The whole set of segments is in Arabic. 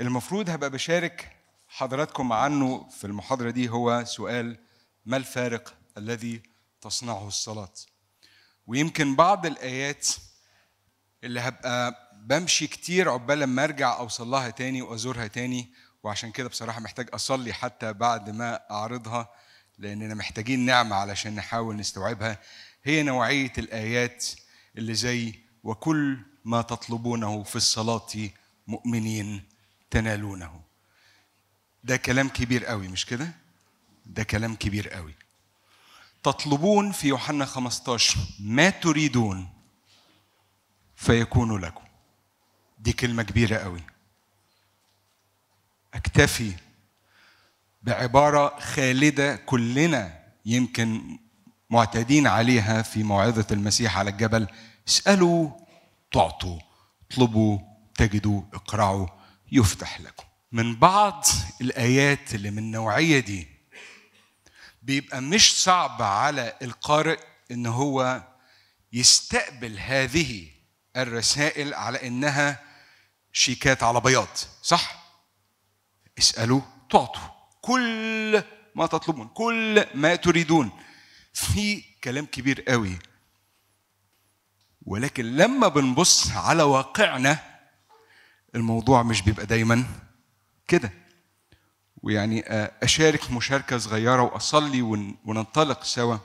المفروض هبقى بشارك حضراتكم عنه في المحاضرة دي هو سؤال ما الفارق الذي تصنعه الصلاة ويمكن بعض الآيات اللي هبقى بمشي كتير عقبال لما ارجع اوصلها لها تاني وازورها تاني وعشان كده بصراحه محتاج اصلي حتى بعد ما اعرضها لاننا محتاجين نعمه علشان نحاول نستوعبها هي نوعيه الايات اللي زي وكل ما تطلبونه في الصلاه مؤمنين تنالونه ده كلام كبير قوي مش كده ده كلام كبير قوي تطلبون في يوحنا 15 ما تريدون فيكون لكم دي كلمه كبيره قوي اكتفي بعباره خالده كلنا يمكن معتادين عليها في موعظه المسيح على الجبل اسالوا تعطوا اطلبوا تجدوا اقرعوا يفتح لكم من بعض الآيات اللي من النوعية دي بيبقى مش صعب على القارئ إن هو يستقبل هذه الرسائل على إنها شيكات على بياض صح؟ اسألوا تعطوا كل ما تطلبون كل ما تريدون في كلام كبير قوي ولكن لما بنبص على واقعنا الموضوع مش بيبقى دايما كده ويعني آه، أشارك مشاركة صغيرة وأصلي وننطلق سوا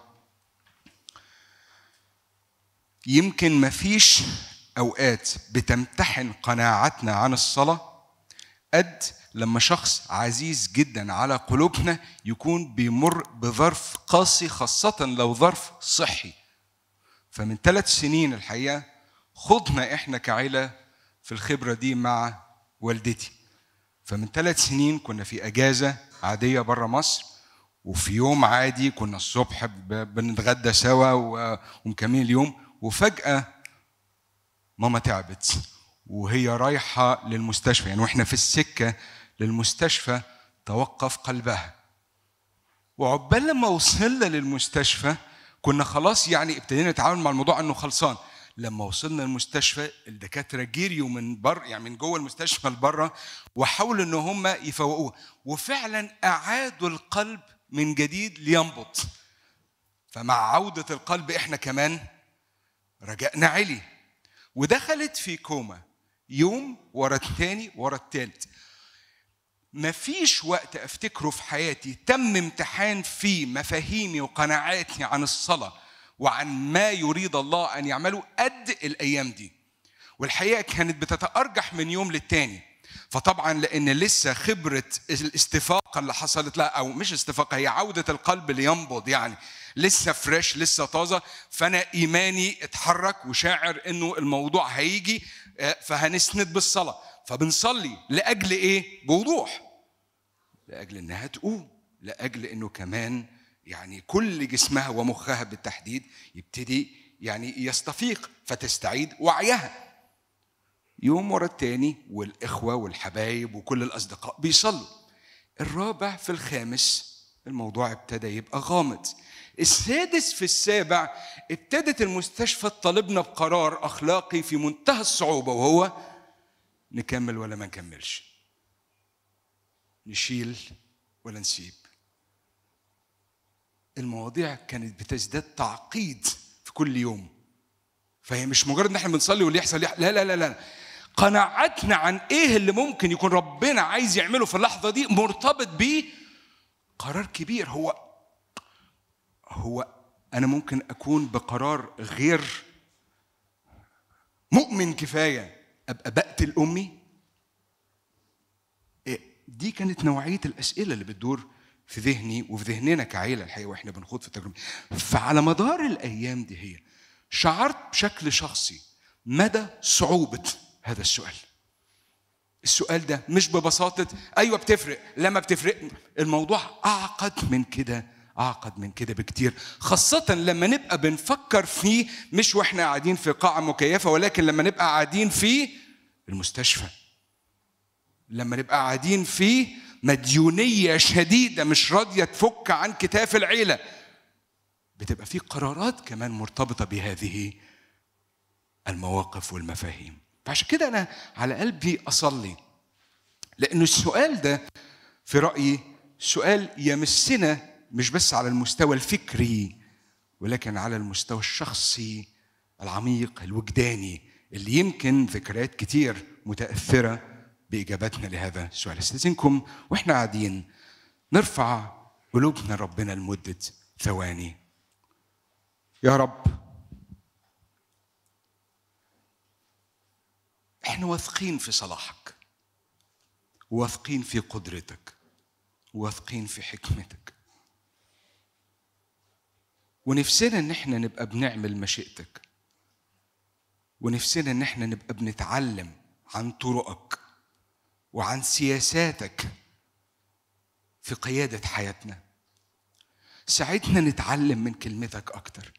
يمكن مفيش أوقات بتمتحن قناعتنا عن الصلاة قد لما شخص عزيز جدا على قلوبنا يكون بيمر بظرف قاسي خاصة لو ظرف صحي فمن ثلاث سنين الحقيقة خضنا احنا كعيلة في الخبرة دي مع والدتي فمن ثلاث سنين كنا في أجازة عادية بره مصر وفي يوم عادي كنا الصبح بنتغدى سوا ومكملين اليوم وفجأة ماما تعبت وهي رايحة للمستشفى يعني واحنا في السكة للمستشفى توقف قلبها وعقبال لما وصلنا للمستشفى كنا خلاص يعني ابتدينا نتعامل مع الموضوع انه خلصان لما وصلنا المستشفى الدكاتره جريوا من بر يعني من جوه المستشفى لبره وحاولوا ان هم يفوقوه وفعلا اعادوا القلب من جديد لينبض فمع عوده القلب احنا كمان رجعنا علي ودخلت في كوما يوم ورا الثاني ورا الثالث مفيش وقت افتكره في حياتي تم امتحان فيه مفاهيمي وقناعاتي عن الصلاه وعن ما يريد الله أن يعمله قد الأيام دي والحقيقة كانت بتتأرجح من يوم للتاني فطبعا لأن لسه خبرة الاستفاقة اللي حصلت لها أو مش استفاقة هي عودة القلب لينبض يعني لسه فريش لسه طازة فأنا إيماني اتحرك وشاعر إنه الموضوع هيجي آه، فهنسند بالصلاة فبنصلي لأجل إيه؟ بوضوح لأجل إنها تقوم لأجل إنه كمان يعني كل جسمها ومخها بالتحديد يبتدي يعني يستفيق فتستعيد وعيها يوم ورا الثاني والإخوة والحبايب وكل الأصدقاء بيصلوا الرابع في الخامس الموضوع ابتدى يبقى غامض السادس في السابع ابتدت المستشفى تطالبنا بقرار أخلاقي في منتهى الصعوبة وهو نكمل ولا ما نكملش نشيل ولا نسيب المواضيع كانت بتزداد تعقيد في كل يوم فهي مش مجرد ان احنا بنصلي واللي يحصل لا لا لا لا قناعتنا عن ايه اللي ممكن يكون ربنا عايز يعمله في اللحظه دي مرتبط ب قرار كبير هو هو انا ممكن اكون بقرار غير مؤمن كفايه ابقى بقتل امي إيه، دي كانت نوعيه الاسئله اللي بتدور في ذهني وفي ذهننا كعيلة الحقيقة وإحنا بنخوض في التجربة فعلى مدار الأيام دي هي شعرت بشكل شخصي مدى صعوبة هذا السؤال السؤال ده مش ببساطة أيوة بتفرق لما بتفرق الموضوع أعقد من كده أعقد من كده بكتير خاصة لما نبقى بنفكر فيه مش وإحنا قاعدين في قاعة مكيفة ولكن لما نبقى قاعدين في المستشفى لما نبقى قاعدين في مديونيه شديده مش راضيه تفك عن كتاف العيله بتبقى في قرارات كمان مرتبطه بهذه المواقف والمفاهيم فعشان كده انا على قلبي اصلي لأن السؤال ده في رايي سؤال يمسنا مش بس على المستوى الفكري ولكن على المستوى الشخصي العميق الوجداني اللي يمكن ذكريات كتير متاثره باجابتنا لهذا السؤال استاذنكم واحنا قاعدين نرفع قلوبنا ربنا لمده ثواني يا رب احنا واثقين في صلاحك واثقين في قدرتك واثقين في حكمتك ونفسنا ان احنا نبقى بنعمل مشيئتك ونفسنا ان احنا نبقى بنتعلم عن طرقك وعن سياساتك في قيادة حياتنا ساعدنا نتعلم من كلمتك أكتر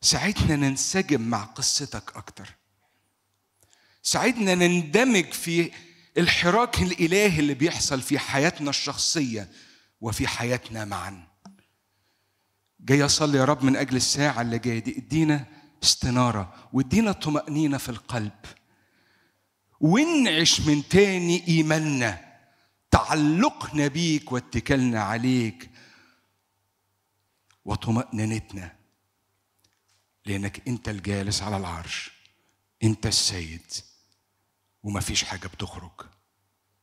ساعدنا ننسجم مع قصتك أكتر ساعدنا نندمج في الحراك الإلهي اللي بيحصل في حياتنا الشخصية وفي حياتنا معا جاي أصلي يا رب من أجل الساعة اللي جاية دي ادينا استنارة وادينا طمأنينة في القلب ونعش من تاني إيماننا تعلقنا بيك واتكالنا عليك وطمأنينتنا لأنك أنت الجالس على العرش أنت السيد ومفيش حاجة بتخرج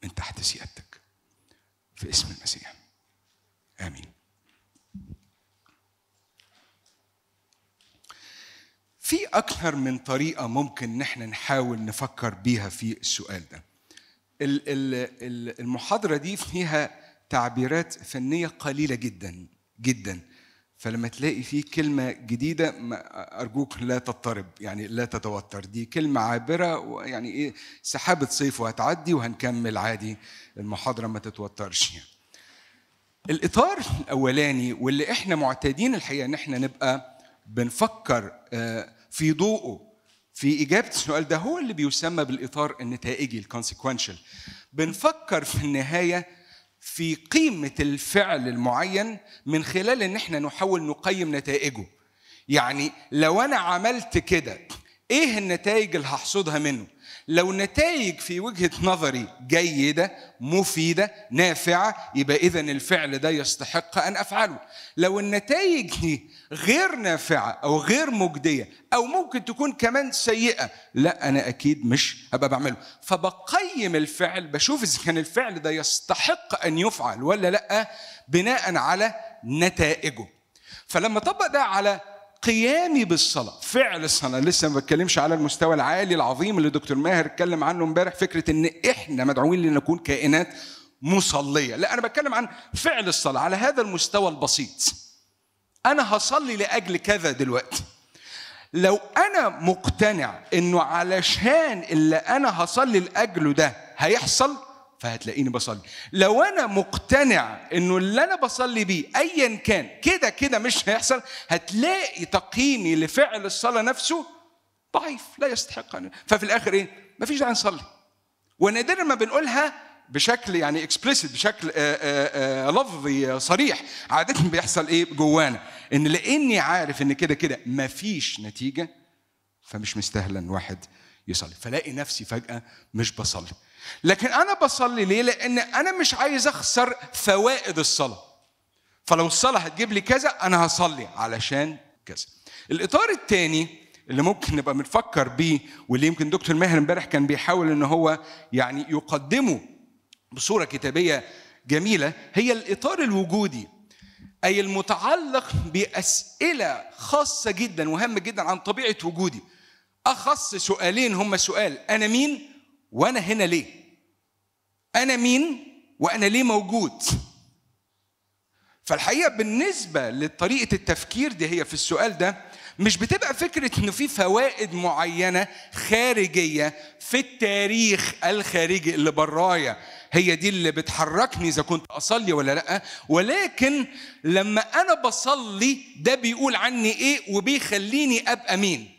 من تحت سيادتك في اسم المسيح آمين في أكثر من طريقة ممكن نحن نحاول نفكر بيها في السؤال ده المحاضرة دي فيها تعبيرات فنية قليلة جدا جدا فلما تلاقي فيه كلمة جديدة أرجوك لا تضطرب يعني لا تتوتر دي كلمة عابرة ويعني إيه سحابة صيف وهتعدي وهنكمل عادي المحاضرة ما تتوترش يعني. الإطار الأولاني واللي إحنا معتادين الحقيقة إن إحنا نبقى بنفكر آه، في ضوءه في إجابة السؤال ده هو اللي بيسمى بالإطار النتائجي الكونسيكونشال بنفكر في النهاية في قيمة الفعل المعين من خلال إن إحنا نحاول نقيم نتائجه يعني لو أنا عملت كده إيه النتائج اللي هحصدها منه لو نتائج في وجهة نظري جيدة مفيدة نافعة يبقى إذا الفعل ده يستحق أن أفعله لو النتائج دي غير نافعة أو غير مجدية أو ممكن تكون كمان سيئة لا أنا أكيد مش هبقى بعمله فبقيم الفعل بشوف إذا كان الفعل ده يستحق أن يفعل ولا لا بناء على نتائجه فلما أطبق ده على قيامي بالصلاة فعل الصلاة لسه ما بتكلمش على المستوى العالي العظيم اللي دكتور ماهر اتكلم عنه امبارح فكرة ان احنا مدعوين لنكون كائنات مصلية لا انا بتكلم عن فعل الصلاة على هذا المستوى البسيط انا هصلي لاجل كذا دلوقتي لو انا مقتنع انه علشان اللي انا هصلي لاجله ده هيحصل فهتلاقيني بصلي لو انا مقتنع انه اللي انا بصلي بيه ايا كان كده كده مش هيحصل هتلاقي تقييمي لفعل الصلاه نفسه ضعيف لا يستحق ففي الاخر ايه مفيش داعي نصلي ونادرا ما بنقولها بشكل يعني اكسبلسيت بشكل آه، آه، آه، لفظي صريح عاده بيحصل ايه جوانا ان لاني عارف ان كده كده مفيش نتيجه فمش ان واحد يصلي فلاقي نفسي فجاه مش بصلي لكن انا بصلي ليه لان انا مش عايز اخسر فوائد الصلاه فلو الصلاه هتجيب لي كذا انا هصلي علشان كذا الاطار الثاني اللي ممكن نبقى بنفكر بيه واللي يمكن دكتور ماهر امبارح كان بيحاول ان هو يعني يقدمه بصوره كتابيه جميله هي الاطار الوجودي اي المتعلق باسئله خاصه جدا وهامه جدا عن طبيعه وجودي اخص سؤالين هما سؤال انا مين وانا هنا ليه انا مين وانا ليه موجود فالحقيقه بالنسبه لطريقه التفكير دي هي في السؤال ده مش بتبقى فكره انه في فوائد معينه خارجيه في التاريخ الخارجي اللي برايا هي دي اللي بتحركني اذا كنت اصلي ولا لا ولكن لما انا بصلي ده بيقول عني ايه وبيخليني ابقى مين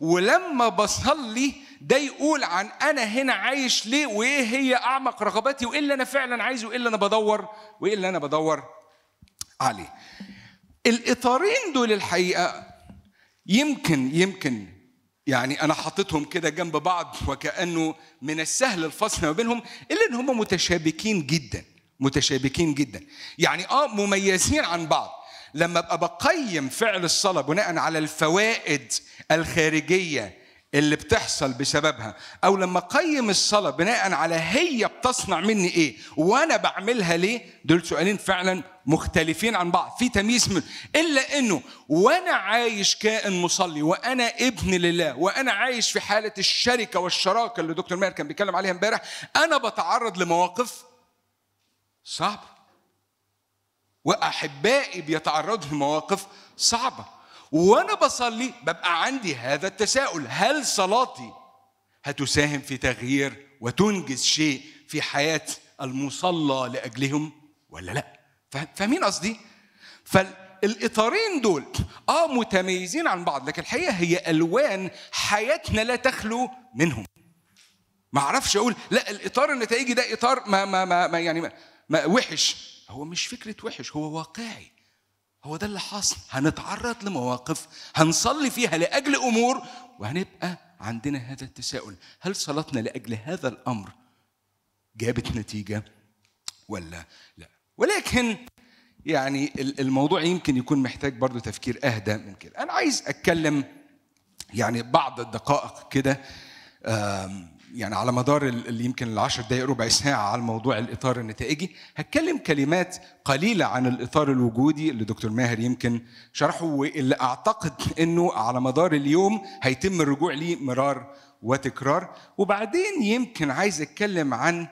ولما بصلي ده يقول عن انا هنا عايش ليه وايه هي اعمق رغباتي وايه اللي انا فعلا عايزه وايه اللي انا بدور وايه اللي انا بدور عليه الاطارين دول الحقيقه يمكن يمكن يعني انا حاططهم كده جنب بعض وكانه من السهل الفصل ما بينهم الا ان هم متشابكين جدا متشابكين جدا يعني اه مميزين عن بعض لما ابقى بقيم فعل الصلاه بناء على الفوائد الخارجيه اللي بتحصل بسببها او لما اقيم الصلاه بناء على هي بتصنع مني ايه وانا بعملها ليه دول سؤالين فعلا مختلفين عن بعض في تمييز من الا انه وانا عايش كائن مصلي وانا ابن لله وانا عايش في حاله الشركه والشراكه اللي دكتور ماهر كان بيتكلم عليها امبارح انا بتعرض لمواقف صعبه واحبائي بيتعرضوا لمواقف صعبه وانا بصلي ببقى عندي هذا التساؤل هل صلاتي هتساهم في تغيير وتنجز شيء في حياه المصلى لاجلهم ولا لا فاهمين قصدي فالاطارين دول اه متميزين عن بعض لكن الحقيقه هي الوان حياتنا لا تخلو منهم ما اعرفش اقول لا الاطار النتائجي ده اطار ما ما ما, ما يعني ما ما وحش هو مش فكره وحش هو واقعي هو ده اللي حصل هنتعرض لمواقف هنصلي فيها لاجل امور وهنبقى عندنا هذا التساؤل هل صلاتنا لاجل هذا الامر جابت نتيجه ولا لا ولكن يعني الموضوع يمكن يكون محتاج برضو تفكير اهدى من كده انا عايز اتكلم يعني بعض الدقائق كده يعني على مدار اللي يمكن العشر دقائق ربع ساعة على موضوع الإطار النتائجي هتكلم كلمات قليلة عن الإطار الوجودي اللي دكتور ماهر يمكن شرحه واللي أعتقد أنه على مدار اليوم هيتم الرجوع ليه مرار وتكرار وبعدين يمكن عايز أتكلم عن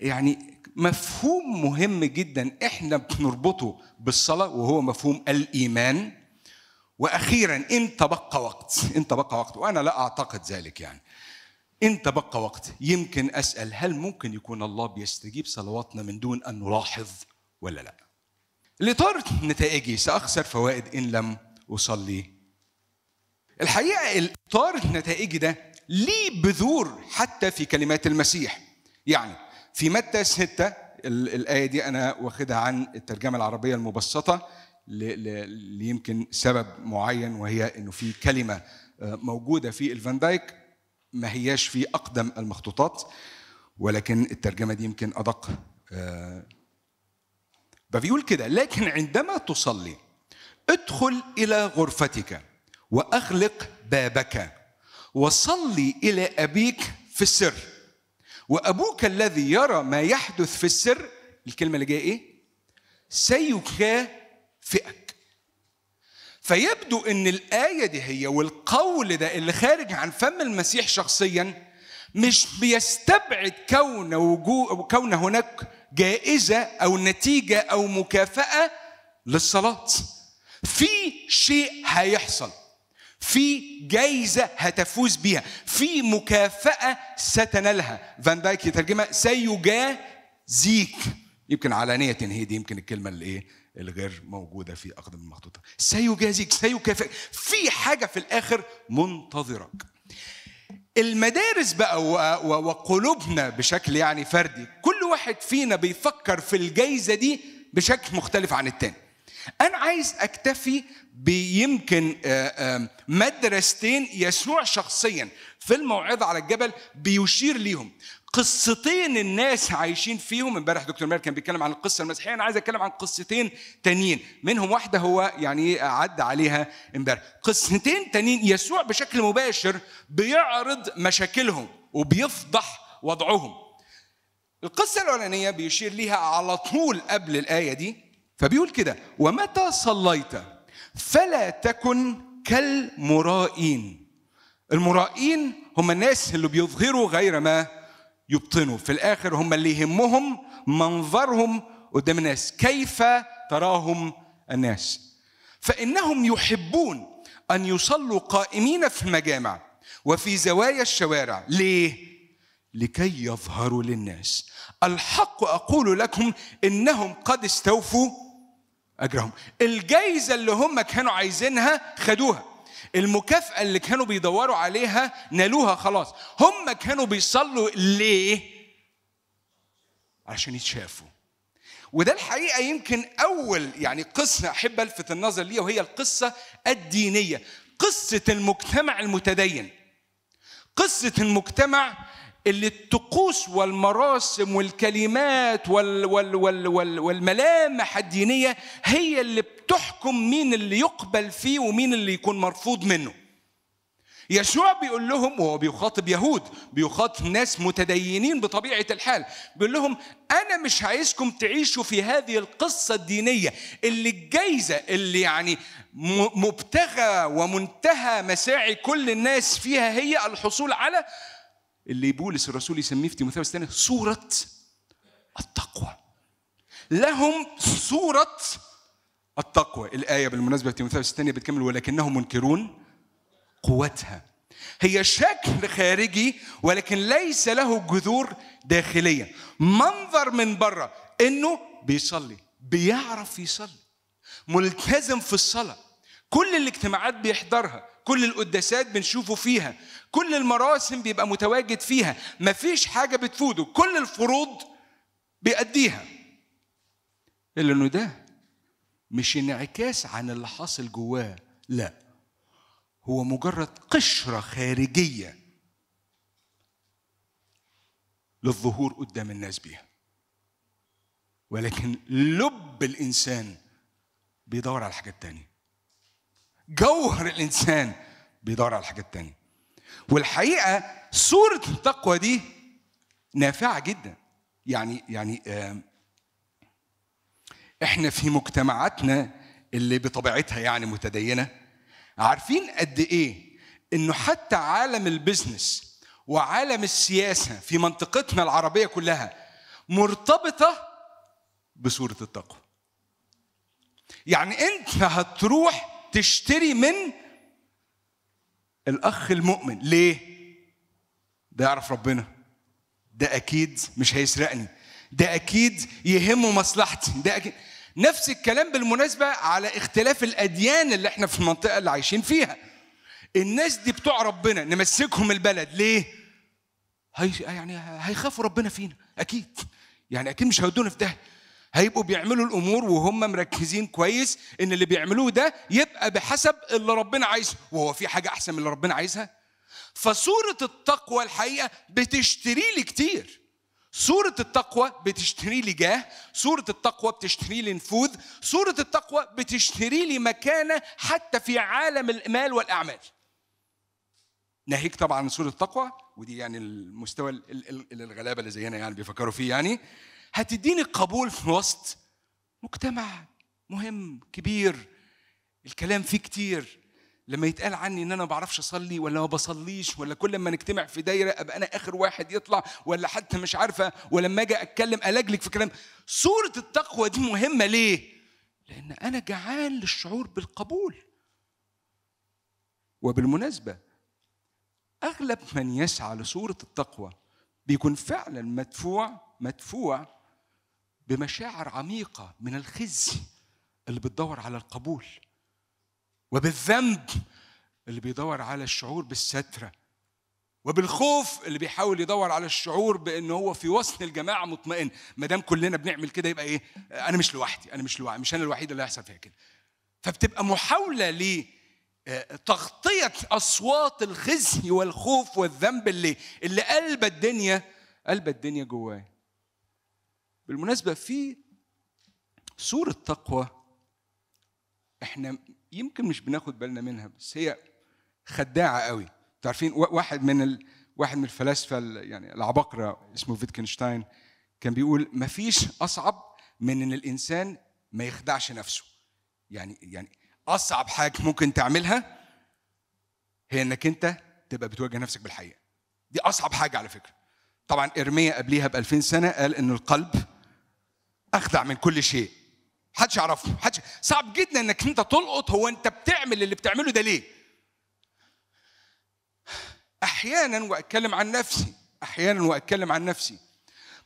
يعني مفهوم مهم جدا احنا بنربطه بالصلاه وهو مفهوم الايمان واخيرا ان تبقى وقت ان تبقى وقت وانا لا اعتقد ذلك يعني انت بقى وقت يمكن اسال هل ممكن يكون الله بيستجيب صلواتنا من دون ان نلاحظ ولا لا الاطار نتائجي ساخسر فوائد ان لم اصلي الحقيقه الاطار نتائجي ده ليه بذور حتى في كلمات المسيح يعني في متى ستة الآية دي أنا واخدها عن الترجمة العربية المبسطة ليمكن سبب معين وهي إنه في كلمة آه، موجودة في الفان دايك ما هياش في أقدم المخطوطات ولكن الترجمة دي يمكن أدق فبيقول آه، كده لكن عندما تصلي ادخل إلى غرفتك وأغلق بابك وصلي إلى أبيك في السر وأبوك الذي يرى ما يحدث في السر الكلمة اللي جاية إيه؟ سيكافئك فيبدو ان الايه دي هي والقول ده اللي خارج عن فم المسيح شخصيا مش بيستبعد كون وجو كون هناك جائزه او نتيجه او مكافاه للصلاه في شيء هيحصل في جايزة هتفوز بيها في مكافأة ستنالها فان دايك يترجمها سيجازيك يمكن علانية هي دي يمكن الكلمة اللي ايه الغير موجودة في أقدم المخطوطة سيجازيك سيكافئك في حاجة في الآخر منتظرك المدارس بقى وقلوبنا بشكل يعني فردي كل واحد فينا بيفكر في الجايزة دي بشكل مختلف عن التاني أنا عايز أكتفي بيمكن آه، آه، مدرستين يسوع شخصيا في الموعظة على الجبل بيشير ليهم قصتين الناس عايشين فيهم امبارح دكتور مير كان بيتكلم عن القصه المسيحيه انا عايز اتكلم عن قصتين تانيين منهم واحده هو يعني عدى عليها امبارح قصتين تانيين يسوع بشكل مباشر بيعرض مشاكلهم وبيفضح وضعهم القصه الاولانيه بيشير ليها على طول قبل الايه دي فبيقول كده ومتى صليت فلا تكن كالمرائين المرائين هم الناس اللي بيظهروا غير ما يبطنوا في الاخر هم اللي يهمهم منظرهم قدام الناس كيف تراهم الناس فانهم يحبون ان يصلوا قائمين في المجامع وفي زوايا الشوارع ليه لكي يظهروا للناس الحق اقول لكم انهم قد استوفوا اجرهم الجايزه اللي هم كانوا عايزينها خدوها المكافأة اللي كانوا بيدوروا عليها نالوها خلاص هم كانوا بيصلوا ليه؟ عشان يتشافوا وده الحقيقة يمكن أول يعني قصة أحب ألفت النظر ليها وهي القصة الدينية قصة المجتمع المتدين قصة المجتمع اللي الطقوس والمراسم والكلمات وال وال وال وال والملامح الدينية هي اللي تحكم مين اللي يقبل فيه ومين اللي يكون مرفوض منه يشوع بيقول لهم وهو بيخاطب يهود بيخاطب ناس متدينين بطبيعة الحال بيقول لهم أنا مش عايزكم تعيشوا في هذه القصة الدينية اللي الجايزة اللي يعني مبتغى ومنتهى مساعي كل الناس فيها هي الحصول على اللي بولس الرسول يسميه في تيموثاوس الثاني صورة التقوى لهم صورة التقوى الآية بالمناسبة في تيموثاوس الثانية بتكمل ولكنهم منكرون قوتها هي شكل خارجي ولكن ليس له جذور داخلية منظر من بره انه بيصلي بيعرف يصلي ملتزم في الصلاة كل الاجتماعات بيحضرها كل القداسات بنشوفه فيها كل المراسم بيبقى متواجد فيها مفيش حاجة بتفوده كل الفروض بيأديها إلا إنه ده مش انعكاس عن اللي حاصل جواه لا هو مجرد قشره خارجيه للظهور قدام الناس بيها ولكن لب الانسان بيدور على حاجات تانية جوهر الانسان بيدور على حاجات تانية والحقيقه صوره التقوى دي نافعه جدا يعني يعني آه احنا في مجتمعاتنا اللي بطبيعتها يعني متدينه عارفين قد ايه انه حتى عالم البزنس وعالم السياسه في منطقتنا العربيه كلها مرتبطه بصوره التقوى يعني انت هتروح تشتري من الاخ المؤمن ليه ده يعرف ربنا ده اكيد مش هيسرقني ده اكيد يهمه مصلحتي ده اكيد نفس الكلام بالمناسبة على اختلاف الأديان اللي احنا في المنطقة اللي عايشين فيها الناس دي بتوع ربنا نمسكهم البلد ليه؟ هي يعني هيخافوا ربنا فينا أكيد يعني أكيد مش هيودونا في ده هيبقوا بيعملوا الامور وهم مركزين كويس ان اللي بيعملوه ده يبقى بحسب اللي ربنا عايزه وهو في حاجه احسن من اللي ربنا عايزها فصوره التقوى الحقيقه بتشتري لي كتير سورة التقوى بتشتري لي جاه سورة التقوى بتشتري لي نفوذ سورة التقوى بتشتري لي مكانة حتى في عالم المال والأعمال ناهيك طبعا عن سورة التقوى ودي يعني المستوى الغلابة اللي زينا يعني بيفكروا فيه يعني هتديني قبول في وسط مجتمع مهم كبير الكلام فيه كتير لما يتقال عني ان انا ما بعرفش اصلي ولا ما بصليش ولا كل ما نجتمع في دايره ابقى انا اخر واحد يطلع ولا حتى مش عارفه ولما اجي اتكلم الاجلك في كلام صوره التقوى دي مهمه ليه؟ لان انا جعان للشعور بالقبول وبالمناسبه اغلب من يسعى لصوره التقوى بيكون فعلا مدفوع مدفوع بمشاعر عميقه من الخزي اللي بتدور على القبول وبالذنب اللي بيدور على الشعور بالستره وبالخوف اللي بيحاول يدور على الشعور بان هو في وسط الجماعه مطمئن ما دام كلنا بنعمل كده يبقى ايه انا مش لوحدي انا مش لوحدي مش انا الوحيد اللي هيحصل فيها كده فبتبقى محاوله ل آه، تغطيه اصوات الخزي والخوف والذنب اللي اللي قلب الدنيا قلب الدنيا جواه بالمناسبه في سوره تقوى احنا يمكن مش بناخد بالنا منها بس هي خداعه قوي تعرفين عارفين واحد من ال... واحد من الفلاسفه يعني العباقره اسمه فيتكنشتاين كان بيقول ما فيش اصعب من ان الانسان ما يخدعش نفسه يعني يعني اصعب حاجه ممكن تعملها هي انك انت تبقى بتواجه نفسك بالحقيقه دي اصعب حاجه على فكره طبعا ارميه قبليها ب 2000 سنه قال ان القلب اخدع من كل شيء محدش يعرفه حدش صعب جدا انك انت تلقط هو انت بتعمل اللي بتعمله ده ليه احيانا واتكلم عن نفسي احيانا واتكلم عن نفسي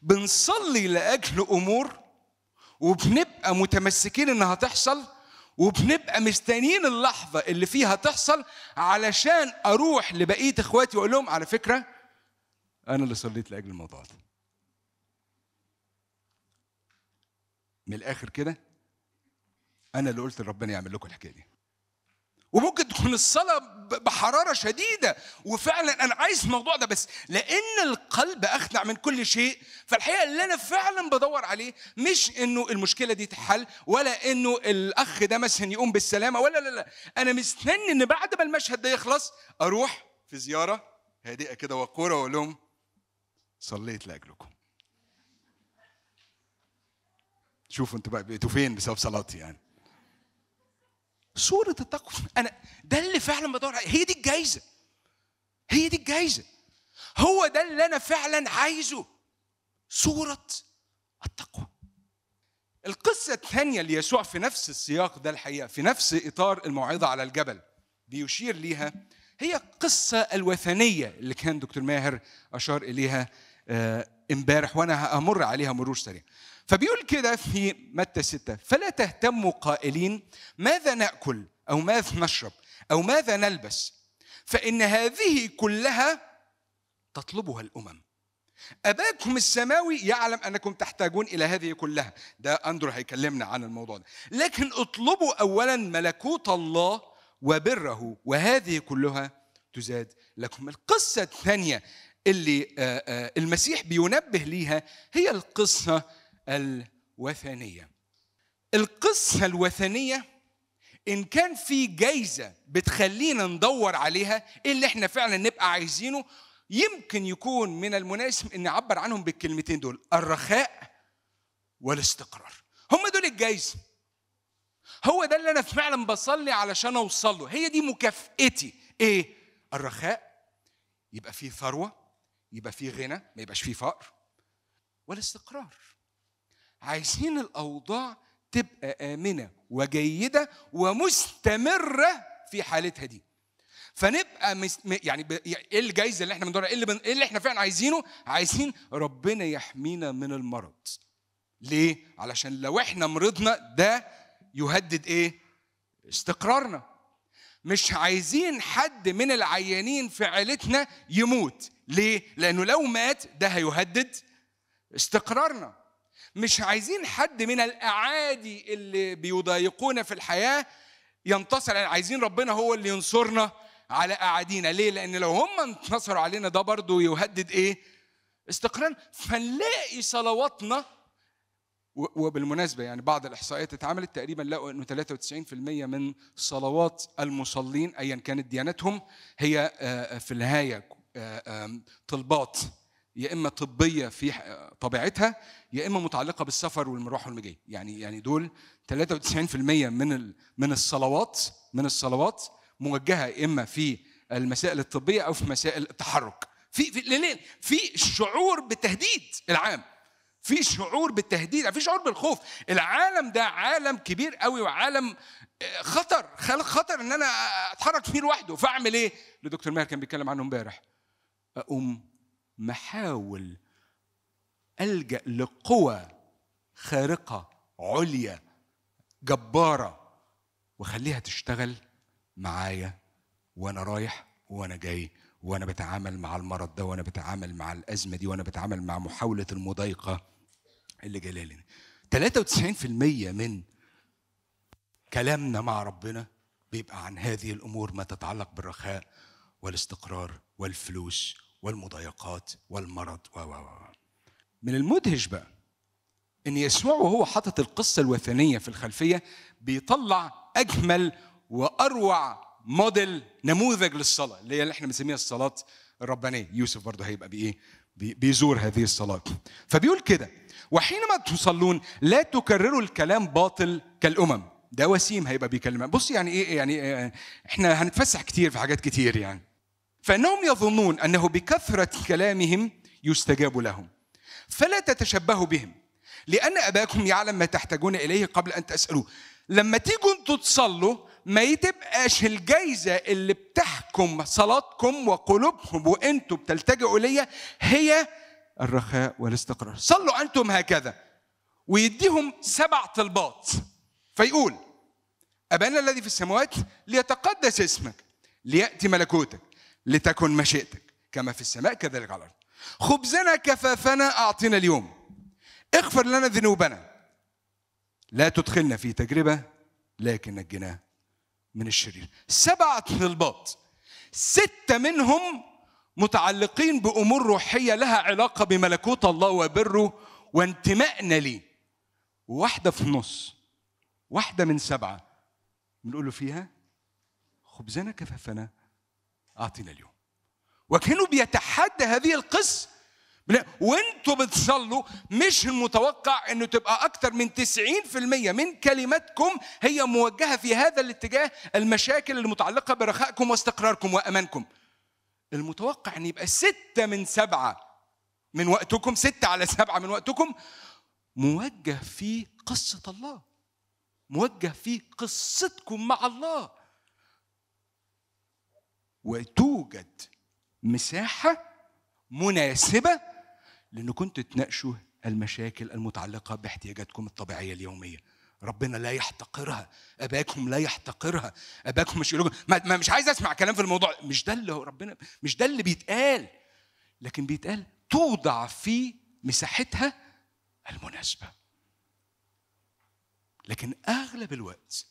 بنصلي لاجل امور وبنبقى متمسكين انها تحصل وبنبقى مستنيين اللحظه اللي فيها تحصل علشان اروح لبقيه اخواتي واقول لهم على فكره انا اللي صليت لاجل الموضوع ده من الاخر كده انا اللي قلت لربنا يعمل لكم الحكايه دي وممكن تكون الصلاة بحرارة شديدة وفعلا أنا عايز الموضوع ده بس لأن القلب أخدع من كل شيء فالحقيقة اللي أنا فعلا بدور عليه مش إنه المشكلة دي تحل ولا إنه الأخ ده مثلا يقوم بالسلامة ولا لا لا أنا مستني إن بعد ما المشهد ده يخلص أروح في زيارة هادئة كده وقورة وأقول لهم صليت لأجلكم شوفوا أنتوا بقيتوا فين بسبب صلاتي يعني صورة التقوى أنا ده اللي فعلا بدور هي دي الجايزة هي دي الجايزة هو ده اللي أنا فعلا عايزه صورة التقوى القصة الثانية ليسوع في نفس السياق ده الحقيقة في نفس إطار الموعظة على الجبل بيشير ليها هي قصة الوثنية اللي كان دكتور ماهر أشار إليها آه، امبارح وأنا همر عليها مرور سريع فبيقول كده في متى ستة فلا تهتموا قائلين ماذا نأكل أو ماذا نشرب أو ماذا نلبس فإن هذه كلها تطلبها الأمم أباكم السماوي يعلم أنكم تحتاجون إلى هذه كلها ده أندرو هيكلمنا عن الموضوع ده لكن اطلبوا أولا ملكوت الله وبره وهذه كلها تزاد لكم القصة الثانية اللي آه، آه، المسيح بينبه ليها هي القصة الوثنيه القصه الوثنيه ان كان في جايزه بتخلينا ندور عليها ايه اللي احنا فعلا نبقى عايزينه يمكن يكون من المناسب ان نعبر عنهم بالكلمتين دول الرخاء والاستقرار هم دول الجايزه هو ده اللي انا فعلا بصلي علشان اوصل له هي دي مكافئتي ايه الرخاء يبقى فيه ثروه يبقى فيه غنى ما يبقاش فيه فقر والاستقرار عايزين الاوضاع تبقى امنه وجيده ومستمره في حالتها دي فنبقى مس... يعني, يعني ايه الجايزه اللي احنا بندور ايه اللي, بن... إيه اللي احنا فعلا عايزينه عايزين ربنا يحمينا من المرض ليه علشان لو احنا مرضنا ده يهدد ايه استقرارنا مش عايزين حد من العيانين في عيلتنا يموت ليه لانه لو مات ده هيهدد استقرارنا مش عايزين حد من الاعادي اللي بيضايقونا في الحياه ينتصر يعني عايزين ربنا هو اللي ينصرنا على اعادينا ليه لان لو هم انتصروا علينا ده برضه يهدد ايه استقرارنا فنلاقي صلواتنا وبالمناسبة يعني بعض الإحصائيات اتعملت تقريبا لقوا أنه 93% من صلوات المصلين أيا كانت ديانتهم هي آه، في النهاية آه، طلبات يا اما طبيه في طبيعتها يا اما متعلقه بالسفر والمروح والمجيء يعني يعني دول 93% من من الصلوات من الصلوات موجهه اما في المسائل الطبيه او في مسائل التحرك في في ليه؟ في شعور بالتهديد العام في شعور بالتهديد يعني في شعور بالخوف العالم ده عالم كبير قوي وعالم آه، خطر خلق خطر ان انا اتحرك فيه لوحده فاعمل ايه اللي دكتور ماهر كان بيتكلم عنه امبارح اقوم محاول الجا لقوى خارقه عليا جباره وخليها تشتغل معايا وانا رايح وانا جاي وانا بتعامل مع المرض ده وانا بتعامل مع الازمه دي وانا بتعامل مع محاوله المضايقه اللي جايه لنا 93% من كلامنا مع ربنا بيبقى عن هذه الامور ما تتعلق بالرخاء والاستقرار والفلوس والمضايقات والمرض و و و من المدهش بقى ان يسوع وهو حاطط القصه الوثنيه في الخلفيه بيطلع اجمل واروع موديل نموذج للصلاه اللي هي اللي احنا بنسميها الصلاه الربانيه يوسف برضه هيبقى بايه بيزور هذه الصلاه فبيقول كده وحينما تصلون لا تكرروا الكلام باطل كالامم ده وسيم هيبقى بيكلمها بص يعني ايه يعني إيه، احنا هنتفسح كتير في حاجات كتير يعني فانهم يظنون انه بكثره كلامهم يستجاب لهم فلا تتشبهوا بهم لان اباكم يعلم ما تحتاجون اليه قبل ان تسالوه لما تيجوا انتوا تصلوا ما يتبقاش الجايزه اللي بتحكم صلاتكم وقلوبكم وانتوا بتلتجئوا ليا هي الرخاء والاستقرار صلوا انتم هكذا ويديهم سبع طلبات فيقول ابانا الذي في السماوات ليتقدس اسمك لياتي ملكوتك لتكن مشيئتك كما في السماء كذلك على الأرض خبزنا كفافنا أعطنا اليوم اغفر لنا ذنوبنا لا تدخلنا في تجربة لكن نجنا من الشرير سبعة طلبات ستة منهم متعلقين بأمور روحية لها علاقة بملكوت الله وبره وانتمائنا ليه واحدة في النص واحدة من سبعة بنقول فيها خبزنا كفافنا أعطينا اليوم وكأنه بيتحدى هذه القصة وانتوا بتصلوا مش المتوقع انه تبقى اكثر من 90% من كلماتكم هي موجهه في هذا الاتجاه المشاكل المتعلقه برخائكم واستقراركم وامانكم. المتوقع ان يبقى ستة من سبعة من وقتكم ستة على سبعة من وقتكم موجه في قصة الله موجه في قصتكم مع الله وتوجد مساحة مناسبة لأنكم تتناقشوا المشاكل المتعلقة باحتياجاتكم الطبيعية اليومية ربنا لا يحتقرها اباكم لا يحتقرها اباكم مش ما مش عايز اسمع كلام في الموضوع مش ده اللي ربنا مش ده اللي بيتقال لكن بيتقال توضع في مساحتها المناسبه لكن اغلب الوقت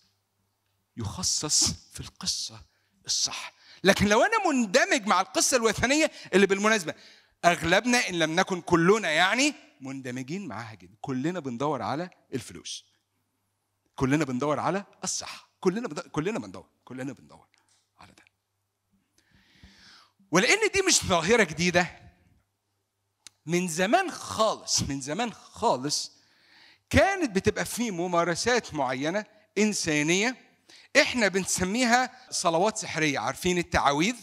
يخصص في القصه الصح لكن لو انا مندمج مع القصه الوثنيه اللي بالمناسبه اغلبنا ان لم نكن كلنا يعني مندمجين معاها جدا كلنا بندور على الفلوس كلنا بندور على الصحه كلنا بندور كلنا بندور كلنا بندور على ده ولان دي مش ظاهره جديده من زمان خالص من زمان خالص كانت بتبقى في ممارسات معينه انسانيه احنا بنسميها صلوات سحريه عارفين التعاويذ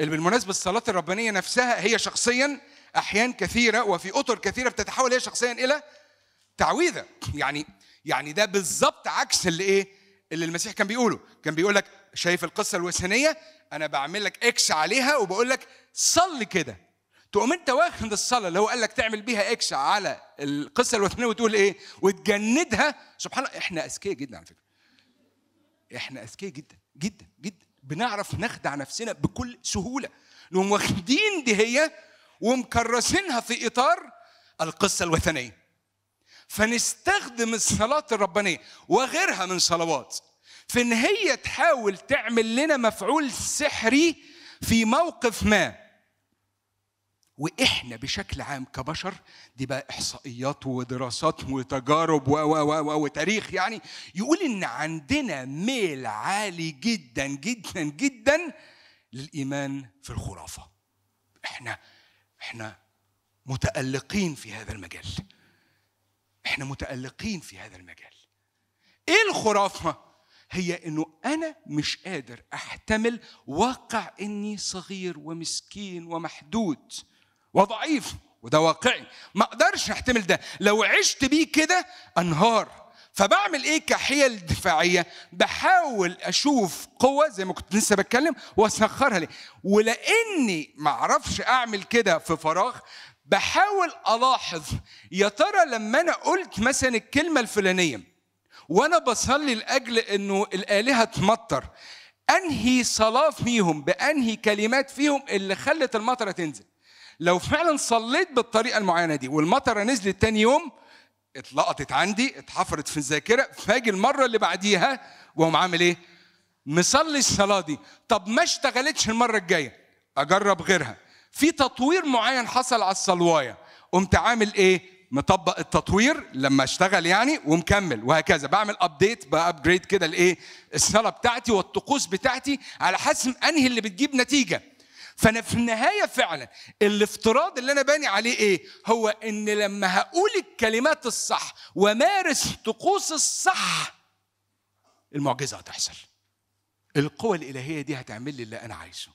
اللي بالمناسبه الصلاه الربانيه نفسها هي شخصيا احيان كثيره وفي اطر كثيره بتتحول هي شخصيا الى تعويذه يعني يعني ده بالظبط عكس اللي ايه اللي المسيح كان بيقوله كان بيقول لك شايف القصه الوثنيه انا بعمل لك اكس عليها وبقول لك صلي كده تقوم انت واخد الصلاه اللي هو قال لك تعمل بيها اكس على القصه الوثنيه وتقول ايه وتجندها سبحان الله احنا اذكياء جدا على فكره احنا اذكياء جدا جدا جدا بنعرف نخدع نفسنا بكل سهوله نقوم واخدين دي هي ومكرسينها في اطار القصه الوثنيه فنستخدم الصلاه الربانيه وغيرها من صلوات في ان هي تحاول تعمل لنا مفعول سحري في موقف ما واحنا بشكل عام كبشر دي بقى احصائيات ودراسات وتجارب و و و وتاريخ يعني يقول ان عندنا ميل عالي جدا جدا جدا للايمان في الخرافه احنا احنا متالقين في هذا المجال احنا متالقين في هذا المجال ايه الخرافه هي انه انا مش قادر احتمل واقع اني صغير ومسكين ومحدود وضعيف وده واقعي ما اقدرش احتمل ده لو عشت بيه كده انهار فبعمل ايه كحيل دفاعيه بحاول اشوف قوه زي ما كنت لسه بتكلم واسخرها ليه ولاني ما اعرفش اعمل كده في فراغ بحاول الاحظ يا ترى لما انا قلت مثلا الكلمه الفلانيه وانا بصلي لاجل انه الالهه تمطر انهي صلاه فيهم بانهي كلمات فيهم اللي خلت المطره تنزل لو فعلا صليت بالطريقه المعينه دي والمطره نزلت تاني يوم اتلقطت عندي اتحفرت في الذاكره فاجي المره اللي بعديها واقوم عامل ايه؟ مصلي الصلاه دي طب ما اشتغلتش المره الجايه اجرب غيرها في تطوير معين حصل على الصلوايه قمت عامل ايه؟ مطبق التطوير لما اشتغل يعني ومكمل وهكذا بعمل ابديت بابجريد كده لايه الصلاه بتاعتي والطقوس بتاعتي على حسب انهي اللي بتجيب نتيجه فانا في النهايه فعلا الافتراض اللي انا باني عليه ايه هو ان لما هقول الكلمات الصح ومارس طقوس الصح المعجزه هتحصل القوة الإلهية دي هتعمل لي اللي أنا عايزه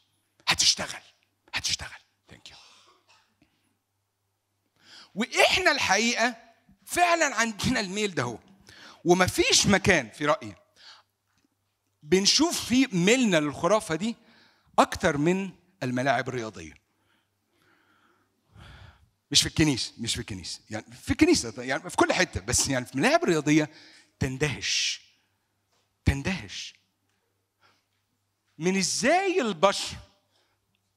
هتشتغل هتشتغل ثانك يو وإحنا الحقيقة فعلا عندنا الميل ده هو ومفيش مكان في رأيي بنشوف فيه ميلنا للخرافة دي أكتر من الملاعب الرياضيه مش في الكنيسه مش في الكنيسه يعني في الكنيسه يعني في كل حته بس يعني في الملاعب الرياضيه تندهش تندهش من ازاي البشر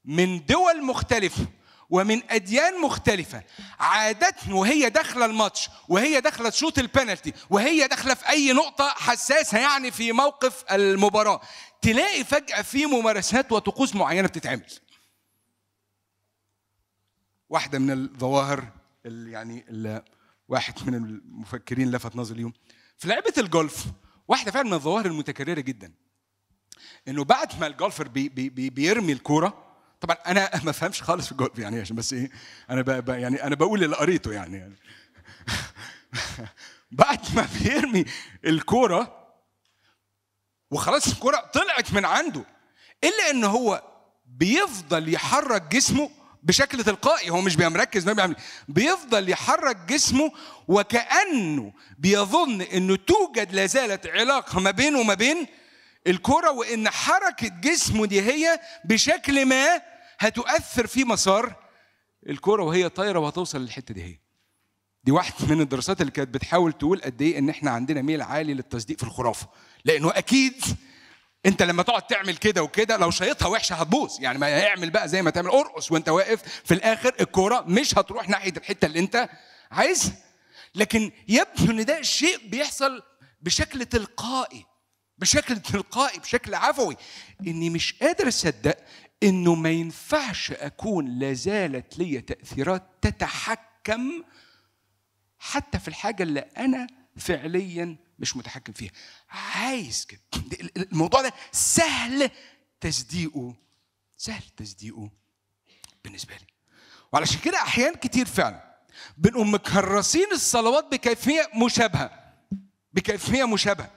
من دول مختلفه ومن اديان مختلفه عادة وهي داخله الماتش وهي داخله تشوط البنالتي وهي داخله في اي نقطه حساسه يعني في موقف المباراه تلاقي فجأة في ممارسات وطقوس معينة بتتعمل واحدة من الظواهر اللي يعني اللي واحد من المفكرين لفت نظري اليوم في لعبة الجولف واحدة فعلا من الظواهر المتكررة جدا انه بعد ما الجولفر بي بي بي بيرمي الكوره طبعا انا ما فهمش خالص في الجولف يعني عشان بس ايه انا بقى بقى يعني انا بقول اللي قريته يعني, يعني بعد ما بيرمي الكوره وخلاص الكرة طلعت من عنده إلا إن هو بيفضل يحرك جسمه بشكل تلقائي هو مش بيبقى مركز بيعمل بيفضل يحرك جسمه وكانه بيظن انه توجد لا زالت علاقه ما بينه وما بين الكره وان حركه جسمه دي هي بشكل ما هتؤثر في مسار الكره وهي طايره وهتوصل للحته دي هي دي واحدة من الدراسات اللي كانت بتحاول تقول قد إيه إن إحنا عندنا ميل عالي للتصديق في الخرافة، لأنه أكيد انت لما تقعد تعمل كده وكده لو شيطها وحشه هتبوظ يعني ما اعمل بقى زي ما تعمل ارقص وانت واقف في الاخر الكوره مش هتروح ناحيه الحته اللي انت عايزها لكن يبدو ان ده شيء بيحصل بشكل تلقائي بشكل تلقائي بشكل عفوي اني مش قادر اصدق انه ما ينفعش اكون لا زالت لي تاثيرات تتحكم حتى في الحاجه اللي انا فعليا مش متحكم فيها عايز كده الموضوع ده سهل تصديقه سهل تصديقه بالنسبه لي وعلشان كده احيان كتير فعلا بنقوم مكرسين الصلوات بكيفيه مشابهه بكيفيه مشابهه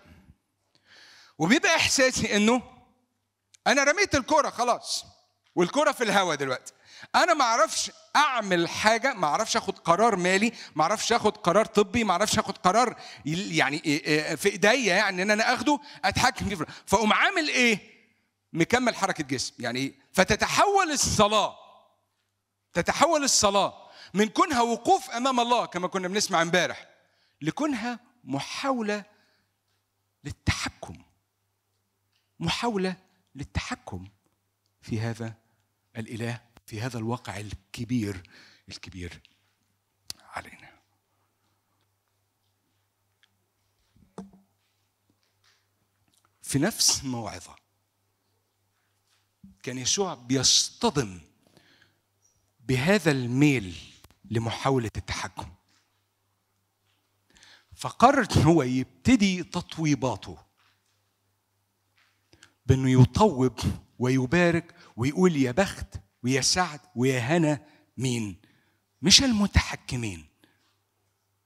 وبيبقى احساسي انه انا رميت الكوره خلاص والكوره في الهواء دلوقتي انا ما اعرفش اعمل حاجه ما اعرفش اخد قرار مالي ما اعرفش اخد قرار طبي ما اعرفش اخد قرار يعني إيه، إيه، في ايديا يعني ان انا اخده اتحكم فيه فاقوم عامل ايه مكمل حركه جسم يعني ايه فتتحول الصلاه تتحول الصلاه من كونها وقوف امام الله كما كنا بنسمع امبارح لكونها محاوله للتحكم محاوله للتحكم في هذا الاله في هذا الواقع الكبير الكبير علينا في نفس الموعظة كان يسوع بيصطدم بهذا الميل لمحاولة التحكم فقرر هو يبتدي تطويباته بانه يطوب ويبارك ويقول يا بخت ويا سعد ويا هنا مين؟ مش المتحكمين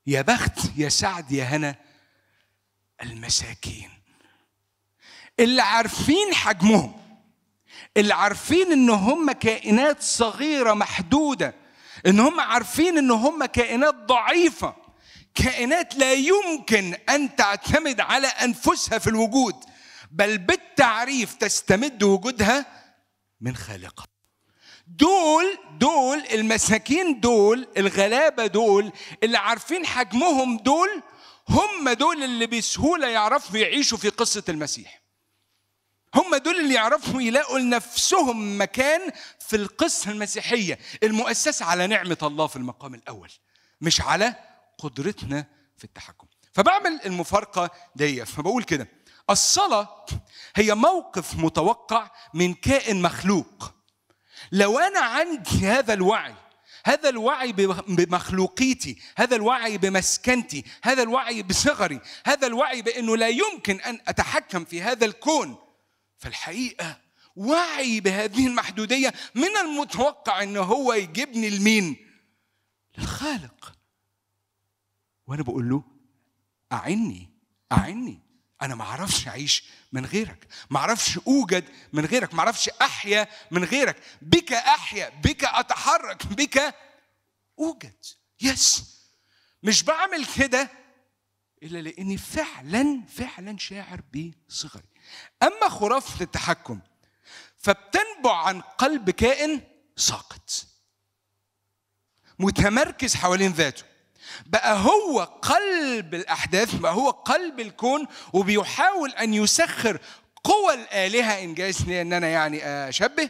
يا بخت يا سعد يا هنا المساكين اللي عارفين حجمهم اللي عارفين ان هم كائنات صغيره محدوده ان هم عارفين ان هم كائنات ضعيفه كائنات لا يمكن ان تعتمد على انفسها في الوجود بل بالتعريف تستمد وجودها من خالقها دول دول المساكين دول الغلابه دول اللي عارفين حجمهم دول هم دول اللي بسهوله يعرفوا يعيشوا في قصه المسيح هم دول اللي يعرفوا يلاقوا لنفسهم مكان في القصه المسيحيه المؤسسه على نعمه الله في المقام الاول مش على قدرتنا في التحكم فبعمل المفارقه دي فبقول كده الصلاه هي موقف متوقع من كائن مخلوق لو أنا عندي هذا الوعي هذا الوعي بمخلوقيتي هذا الوعي بمسكنتي هذا الوعي بصغري هذا الوعي بأنه لا يمكن أن أتحكم في هذا الكون فالحقيقة وعي بهذه المحدودية من المتوقع أنه هو يجيبني لمين؟ للخالق وأنا بقول له أعني أعني انا ما اعرفش اعيش من غيرك ما اعرفش اوجد من غيرك ما اعرفش احيا من غيرك بك احيا بك اتحرك بك اوجد يس مش بعمل كده الا لاني فعلا فعلا شاعر بصغري اما خرافه التحكم فبتنبع عن قلب كائن ساقط متمركز حوالين ذاته بقى هو قلب الأحداث بقى هو قلب الكون وبيحاول أن يسخر قوى الآلهة إن جايز إن أنا يعني أشبه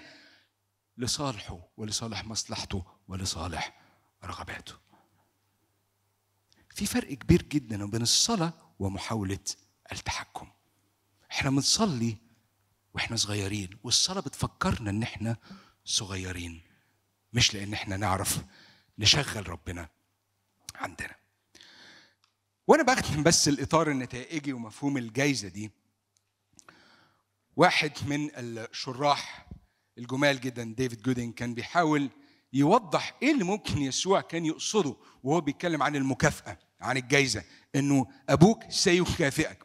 لصالحه ولصالح مصلحته ولصالح رغباته في فرق كبير جدا بين الصلاة ومحاولة التحكم احنا بنصلي واحنا صغيرين والصلاة بتفكرنا ان احنا صغيرين مش لان احنا نعرف نشغل ربنا عندنا وانا بختم بس الاطار النتائجي ومفهوم الجائزه دي واحد من الشراح الجمال جدا ديفيد جودين كان بيحاول يوضح ايه اللي ممكن يسوع كان يقصده وهو بيتكلم عن المكافاه عن الجائزه انه ابوك سيكافئك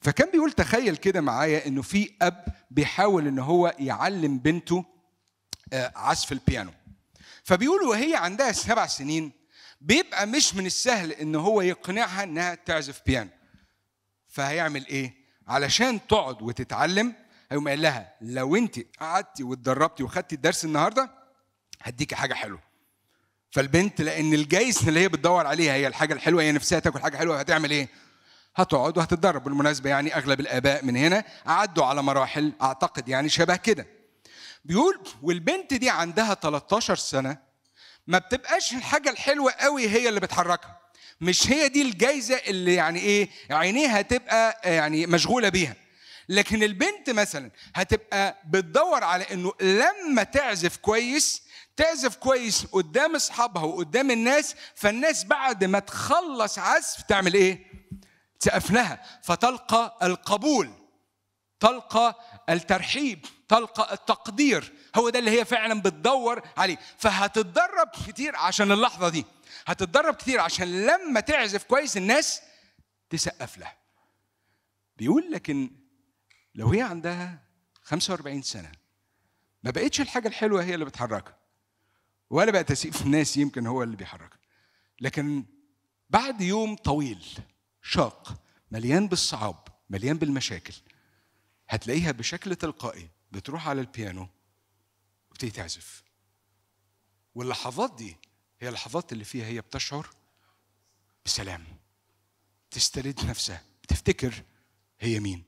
فكان بيقول تخيل كده معايا انه في اب بيحاول ان هو يعلم بنته آه، عزف البيانو فبيقول وهي عندها سبع سنين بيبقى مش من السهل ان هو يقنعها انها تعزف بيانو فهيعمل ايه علشان تقعد وتتعلم هيقوم قال لها لو انت قعدتي واتدربتي وخدتي الدرس النهارده هديكي حاجه حلوه فالبنت لان الجايس اللي هي بتدور عليها هي الحاجه الحلوه هي نفسها تاكل حاجه حلوه هتعمل ايه هتقعد وهتتدرب بالمناسبة يعني أغلب الآباء من هنا عدوا على مراحل أعتقد يعني شبه كده بيقول والبنت دي عندها 13 سنة ما بتبقاش الحاجه الحلوه قوي هي اللي بتحركها مش هي دي الجايزه اللي يعني ايه عينيها تبقى آه، يعني مشغوله بيها لكن البنت مثلا هتبقى بتدور على انه لما تعزف كويس تعزف كويس قدام اصحابها وقدام الناس فالناس بعد ما تخلص عزف تعمل ايه تسقف لها فتلقى القبول تلقى الترحيب تلقى التقدير هو ده اللي هي فعلا بتدور عليه فهتتدرب كتير عشان اللحظة دي هتتدرب كتير عشان لما تعزف كويس الناس تسقف لها بيقول لكن لو هي عندها 45 سنة ما بقتش الحاجة الحلوة هي اللي بتحركها ولا بقى تسقيف الناس يمكن هو اللي بيحركها لكن بعد يوم طويل شاق مليان بالصعاب مليان بالمشاكل هتلاقيها بشكل تلقائي بتروح على البيانو وبتيجي تعزف واللحظات دي هي اللحظات اللي فيها هي بتشعر بسلام تسترد نفسها بتفتكر هي مين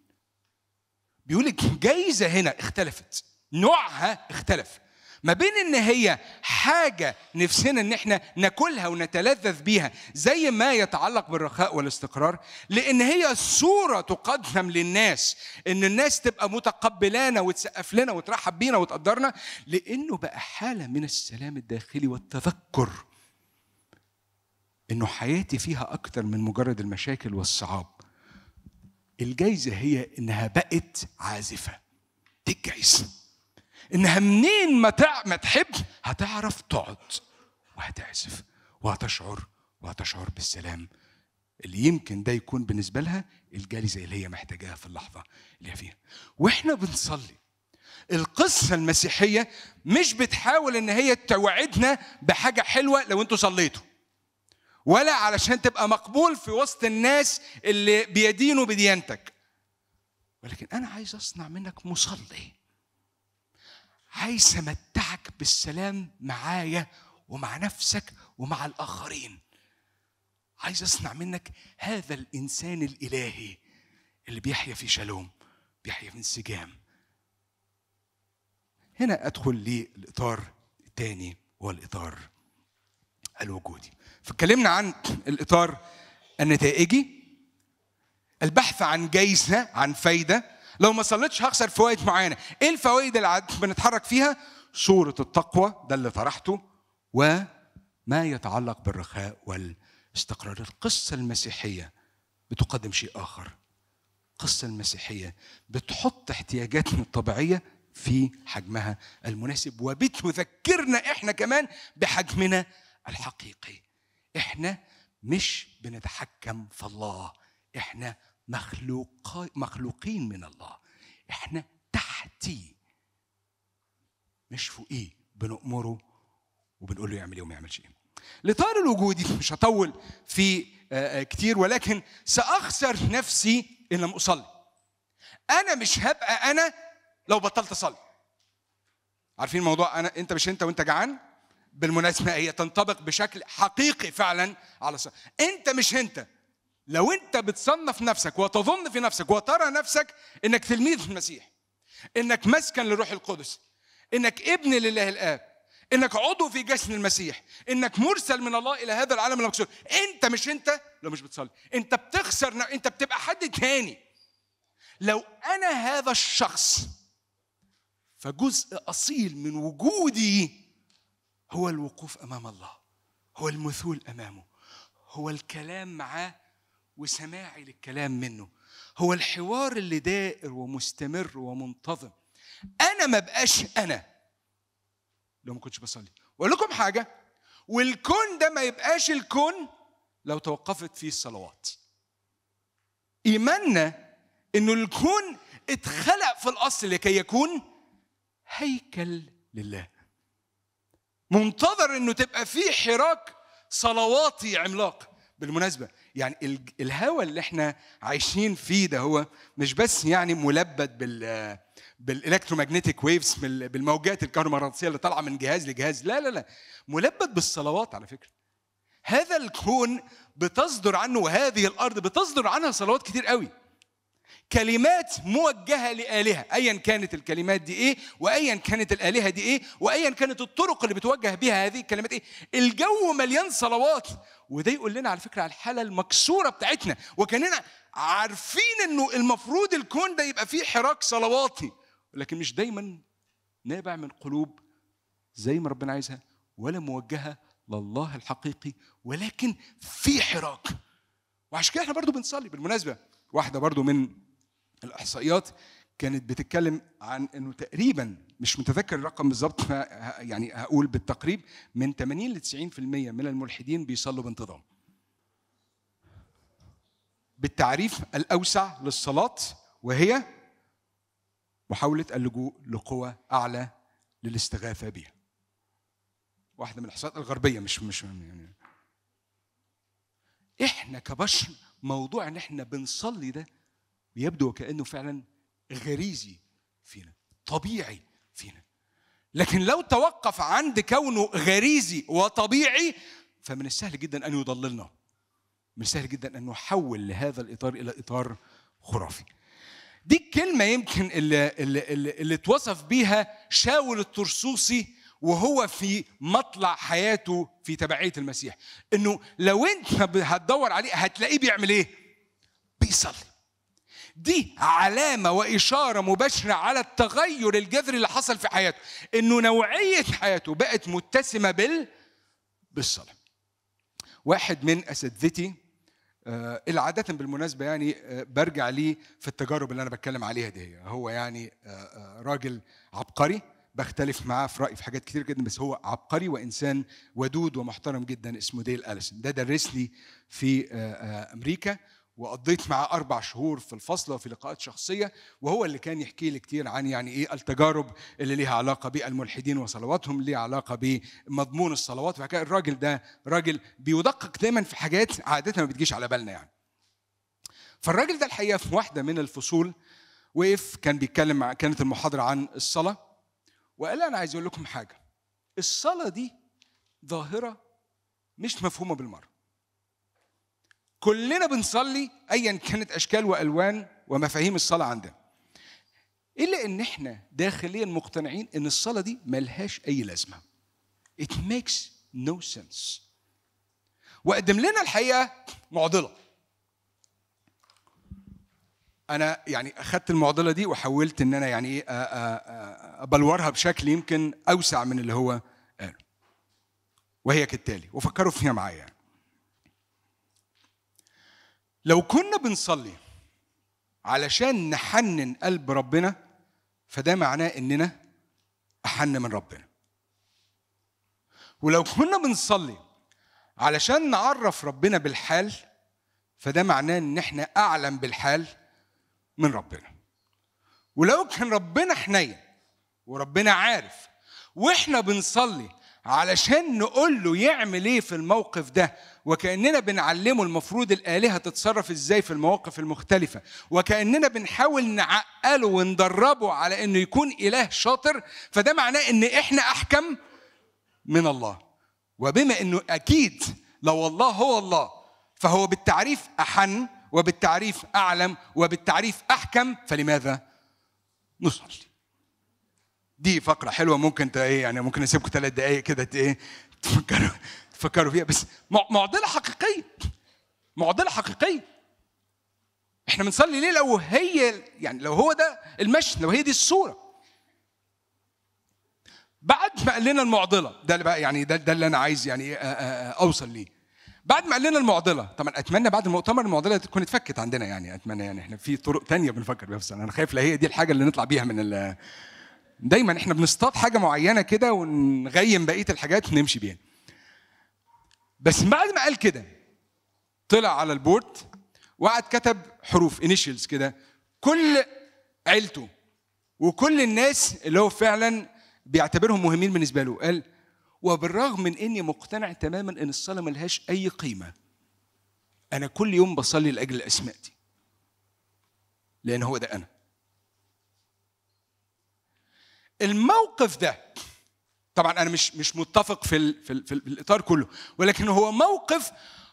بيقول الجايزه جايزه هنا اختلفت نوعها اختلف ما بين ان هي حاجه نفسنا ان احنا ناكلها ونتلذذ بيها زي ما يتعلق بالرخاء والاستقرار لان هي صوره تقدم للناس ان الناس تبقى متقبلانا وتسقف لنا وترحب بينا وتقدرنا لانه بقى حاله من السلام الداخلي والتذكر انه حياتي فيها اكتر من مجرد المشاكل والصعاب الجايزه هي انها بقت عازفه دي الجايزه انها منين ما ما تحب هتعرف تقعد وهتعزف وهتشعر وهتشعر بالسلام اللي يمكن ده يكون بالنسبه لها الجالزه اللي هي محتاجاها في اللحظه اللي هي فيها واحنا بنصلي القصه المسيحيه مش بتحاول ان هي توعدنا بحاجه حلوه لو انتوا صليتوا ولا علشان تبقى مقبول في وسط الناس اللي بيدينوا بديانتك ولكن انا عايز اصنع منك مصلي عايز امتعك بالسلام معايا ومع نفسك ومع الاخرين عايز اصنع منك هذا الانسان الالهي اللي بيحيا في شالوم بيحيا في انسجام هنا ادخل للاطار الثاني والاطار الوجودي فاتكلمنا عن الاطار النتائجي البحث عن جايزه عن فايده لو ما صليتش هخسر فوائد معينه ايه الفوائد اللي بنتحرك فيها صوره التقوى ده اللي طرحته وما يتعلق بالرخاء والاستقرار القصه المسيحيه بتقدم شيء اخر القصه المسيحيه بتحط احتياجاتنا الطبيعيه في حجمها المناسب وبتذكرنا احنا كمان بحجمنا الحقيقي احنا مش بنتحكم في الله احنا مخلوق مخلوقين من الله احنا تحتي مش فوقيه بنأمره وبنقول له يعمل ايه وما يعملش ايه لطار الوجودي مش هطول في آه، آه، كتير ولكن سأخسر نفسي إن لم أصلي أنا مش هبقى أنا لو بطلت أصلي عارفين موضوع أنا أنت مش أنت وأنت جعان بالمناسبة هي تنطبق بشكل حقيقي فعلا على الصلاة أنت مش أنت لو انت بتصنف نفسك وتظن في نفسك وترى نفسك انك تلميذ المسيح انك مسكن للروح القدس انك ابن لله الاب انك عضو في جسد المسيح انك مرسل من الله الى هذا العالم المكسور انت مش انت لو مش بتصلي انت بتخسر انت بتبقى حد تاني لو انا هذا الشخص فجزء اصيل من وجودي هو الوقوف امام الله هو المثول امامه هو الكلام معاه وسماعي للكلام منه هو الحوار اللي دائر ومستمر ومنتظم انا ما بقاش انا لو ما كنتش بصلي واقول لكم حاجه والكون ده ما يبقاش الكون لو توقفت فيه الصلوات ايماننا انه الكون اتخلق في الاصل لكي يكون هيكل لله منتظر انه تبقى فيه حراك صلواتي عملاق بالمناسبه يعني الهوى اللي احنا عايشين فيه ده هو مش بس يعني ملبد بال بالالكتروماجنتيك ويفز بالموجات الكهرومغناطيسيه اللي طالعه من جهاز لجهاز لا لا لا ملبد بالصلوات على فكره هذا الكون بتصدر عنه وهذه الارض بتصدر عنها صلوات كتير قوي كلمات موجهه لالهه ايا كانت الكلمات دي ايه وايا كانت الالهه دي ايه وايا كانت الطرق اللي بتوجه بها هذه الكلمات ايه الجو مليان صلوات وده يقول لنا على فكره على الحاله المكسوره بتاعتنا وكاننا عارفين انه المفروض الكون ده يبقى فيه حراك صلواتي لكن مش دايما نابع من قلوب زي ما ربنا عايزها ولا موجهه لله الحقيقي ولكن في حراك وعشان كده احنا برضو بنصلي بالمناسبه واحده برضو من الاحصائيات كانت بتتكلم عن انه تقريبا مش متذكر الرقم بالظبط يعني هقول بالتقريب من 80 ل 90% من الملحدين بيصلوا بانتظام. بالتعريف الاوسع للصلاه وهي محاوله اللجوء لقوى اعلى للاستغاثه بها. واحده من الاحصاءات الغربيه مش مش يعني احنا كبشر موضوع ان احنا بنصلي ده يبدو وكانه فعلا غريزي فينا طبيعي لكن لو توقف عند كونه غريزي وطبيعي فمن السهل جدا ان يضللنا من السهل جدا ان نحول لهذا الاطار الى اطار خرافي دي الكلمه يمكن اللي, اللي, اللي اتوصف بيها شاول الطرسوسي وهو في مطلع حياته في تبعيه المسيح انه لو انت هتدور عليه هتلاقيه بيعمل ايه بيصلي دي علامة وإشارة مباشرة على التغير الجذري اللي حصل في حياته إنه نوعية حياته بقت متسمة بال بالصلاة واحد من أساتذتي آه، اللي عادة بالمناسبة يعني آه، برجع ليه في التجارب اللي أنا بتكلم عليها دي هو يعني آه، راجل عبقري بختلف معاه في رأيي في حاجات كتير جدا بس هو عبقري وإنسان ودود ومحترم جدا اسمه ديل أليسون ده درسني في أمريكا وقضيت معاه أربع شهور في الفصل وفي لقاءات شخصية وهو اللي كان يحكي لي كتير عن يعني إيه التجارب اللي ليها علاقة بالملحدين وصلواتهم ليها علاقة بمضمون الصلوات وحكاية الراجل ده راجل بيدقق دايما في حاجات عادة ما بتجيش على بالنا يعني فالراجل ده الحقيقة في واحدة من الفصول وقف كان بيتكلم مع كانت المحاضرة عن الصلاة وقال أنا عايز أقول لكم حاجة الصلاة دي ظاهرة مش مفهومة بالمرة كلنا بنصلي ايا كانت اشكال والوان ومفاهيم الصلاه عندنا الا ان احنا داخليا مقتنعين ان الصلاه دي ملهاش اي لازمه it makes no sense وقدم لنا الحقيقه معضله انا يعني اخذت المعضله دي وحاولت ان انا يعني ايه ابلورها بشكل يمكن اوسع من اللي هو قاله وهي كالتالي وفكروا فيها معايا يعني. لو كنا بنصلي علشان نحنن قلب ربنا فده معناه اننا احن من ربنا ولو كنا بنصلي علشان نعرف ربنا بالحال فده معناه ان احنا اعلم بالحال من ربنا ولو كان ربنا حنين وربنا عارف واحنا بنصلي علشان نقول له يعمل ايه في الموقف ده وكاننا بنعلمه المفروض الالهه تتصرف ازاي في المواقف المختلفه وكاننا بنحاول نعقله وندربه على انه يكون اله شاطر فده معناه ان احنا احكم من الله وبما انه اكيد لو الله هو الله فهو بالتعريف احن وبالتعريف اعلم وبالتعريف احكم فلماذا نصلي دي فقره حلوه ممكن ايه يعني ممكن اسيبكم ثلاث دقائق كده ايه تفكروا تفكروا فيها بس معضله حقيقيه معضله حقيقيه احنا بنصلي ليه لو هي يعني لو هو ده المشهد لو هي دي الصوره بعد ما قال لنا المعضله ده اللي بقى يعني ده, ده اللي انا عايز يعني إيه، اوصل ليه بعد ما قال لنا المعضله طبعا اتمنى بعد المؤتمر المعضله تكون اتفكت عندنا يعني اتمنى يعني احنا في طرق تانية بنفكر بيها بس انا خايف لا هي دي الحاجه اللي نطلع بيها من دايما احنا بنصطاد حاجه معينه كده ونغيم بقيه الحاجات ونمشي بيها بس بعد ما قال كده طلع على البورد وقعد كتب حروف انيشلز كده كل عيلته وكل الناس اللي هو فعلا بيعتبرهم مهمين بالنسبه له قال وبالرغم من اني مقتنع تماما ان الصلاه ملهاش اي قيمه انا كل يوم بصلي لاجل الاسماء دي لان هو ده انا الموقف ده طبعا انا مش مش متفق في في الاطار كله ولكن هو موقف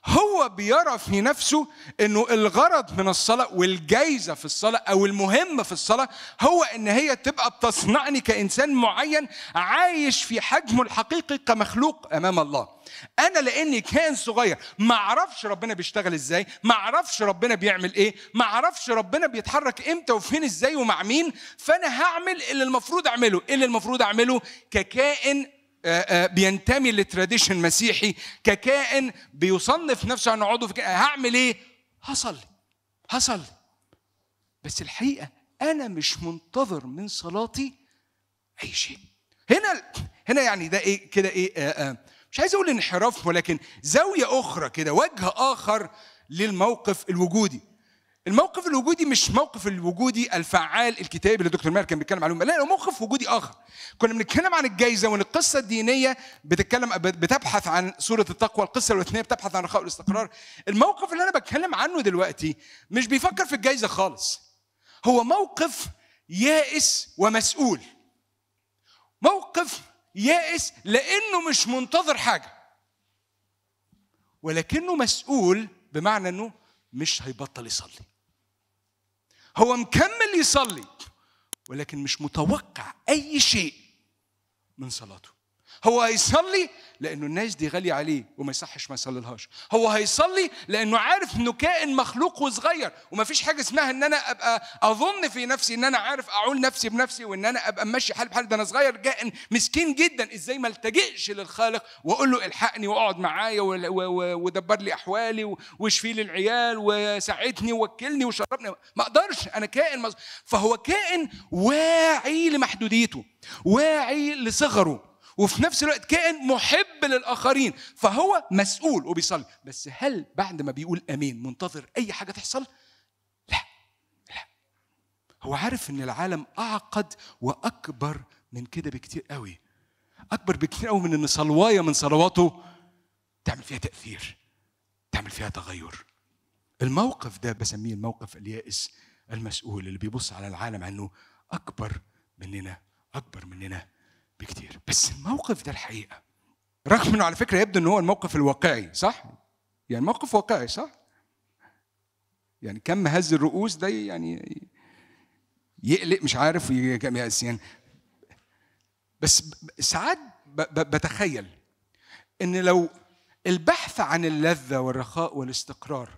هو بيرى في نفسه انه الغرض من الصلاه والجايزه في الصلاه او المهم في الصلاه هو ان هي تبقى بتصنعني كانسان معين عايش في حجمه الحقيقي كمخلوق امام الله انا لاني كان صغير ما اعرفش ربنا بيشتغل ازاي ما اعرفش ربنا بيعمل ايه ما اعرفش ربنا بيتحرك امتى وفين ازاي ومع مين فانا هعمل اللي المفروض اعمله اللي المفروض اعمله ككائن آه، آه، بينتمي لتراديشن مسيحي ككائن بيصنف نفسه انه عضو في هعمل ايه؟ حصل حصل بس الحقيقه انا مش منتظر من صلاتي اي شيء هنا هنا يعني ده ايه كده ايه آآ آه، آآ مش عايز اقول انحراف ولكن زاويه اخرى كده وجه اخر للموقف الوجودي الموقف الوجودي مش موقف الوجودي الفعال الكتابي اللي دكتور ماهر كان بيتكلم عليه لا موقف وجودي اخر كنا بنتكلم عن الجائزه وان القصه الدينيه بتتكلم بتبحث عن سوره التقوى القصه الوثنيه بتبحث عن رخاء والاستقرار الموقف اللي انا بتكلم عنه دلوقتي مش بيفكر في الجائزه خالص هو موقف يائس ومسؤول موقف يائس لانه مش منتظر حاجه ولكنه مسؤول بمعنى انه مش هيبطل يصلي هو مكمل يصلي ولكن مش متوقع أي شيء من صلاته هو هيصلي لانه الناس دي غاليه عليه وما يصحش ما يصليلهاش هو هيصلي لانه عارف انه كائن مخلوق وصغير وما فيش حاجه اسمها ان انا ابقى اظن في نفسي ان انا عارف اعول نفسي بنفسي وان انا ابقى ماشي حالي بحالي ده انا صغير كائن مسكين جدا ازاي ما التجئش للخالق واقول له الحقني واقعد معايا ودبر لي احوالي واشفي لي العيال وساعدني ووكلني وشربني ما اقدرش انا كائن مز... فهو كائن واعي لمحدوديته واعي لصغره وفي نفس الوقت كائن محب للاخرين فهو مسؤول وبيصلي بس هل بعد ما بيقول امين منتظر اي حاجه تحصل لا لا هو عارف ان العالم اعقد واكبر من كده بكتير قوي اكبر بكتير قوي من ان صلوايه من صلواته تعمل فيها تاثير تعمل فيها تغير الموقف ده بسميه الموقف اليائس المسؤول اللي بيبص على العالم عنه اكبر مننا اكبر مننا بكتير بس الموقف ده الحقيقه رغم انه على فكره يبدو ان هو الموقف الواقعي صح يعني موقف واقعي صح يعني كم هز الرؤوس ده يعني يقلق مش عارف يعني بس ساعات بتخيل ان لو البحث عن اللذه والرخاء والاستقرار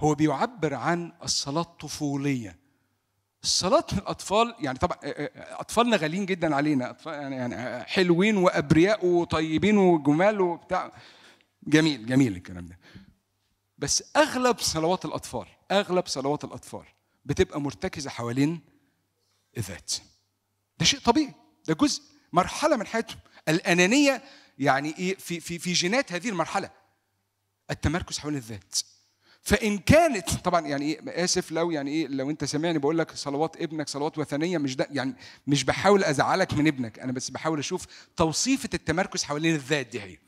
هو بيعبر عن الصلاه الطفوليه صلاة الأطفال يعني طبعا أطفالنا غاليين جدا علينا أطفال يعني،, يعني حلوين وأبرياء وطيبين وجمال وبتاع جميل جميل الكلام ده بس أغلب صلوات الأطفال أغلب صلوات الأطفال بتبقى مرتكزة حوالين الذات ده شيء طبيعي ده جزء مرحلة من حياتهم الأنانية يعني إيه في في في جينات هذه المرحلة التمركز حول الذات فان كانت طبعا يعني ايه اسف لو يعني ايه لو انت سامعني بقول لك صلوات ابنك صلوات وثنيه مش ده يعني مش بحاول ازعلك من ابنك انا بس بحاول اشوف توصيفه التمركز حوالين الذات دي هي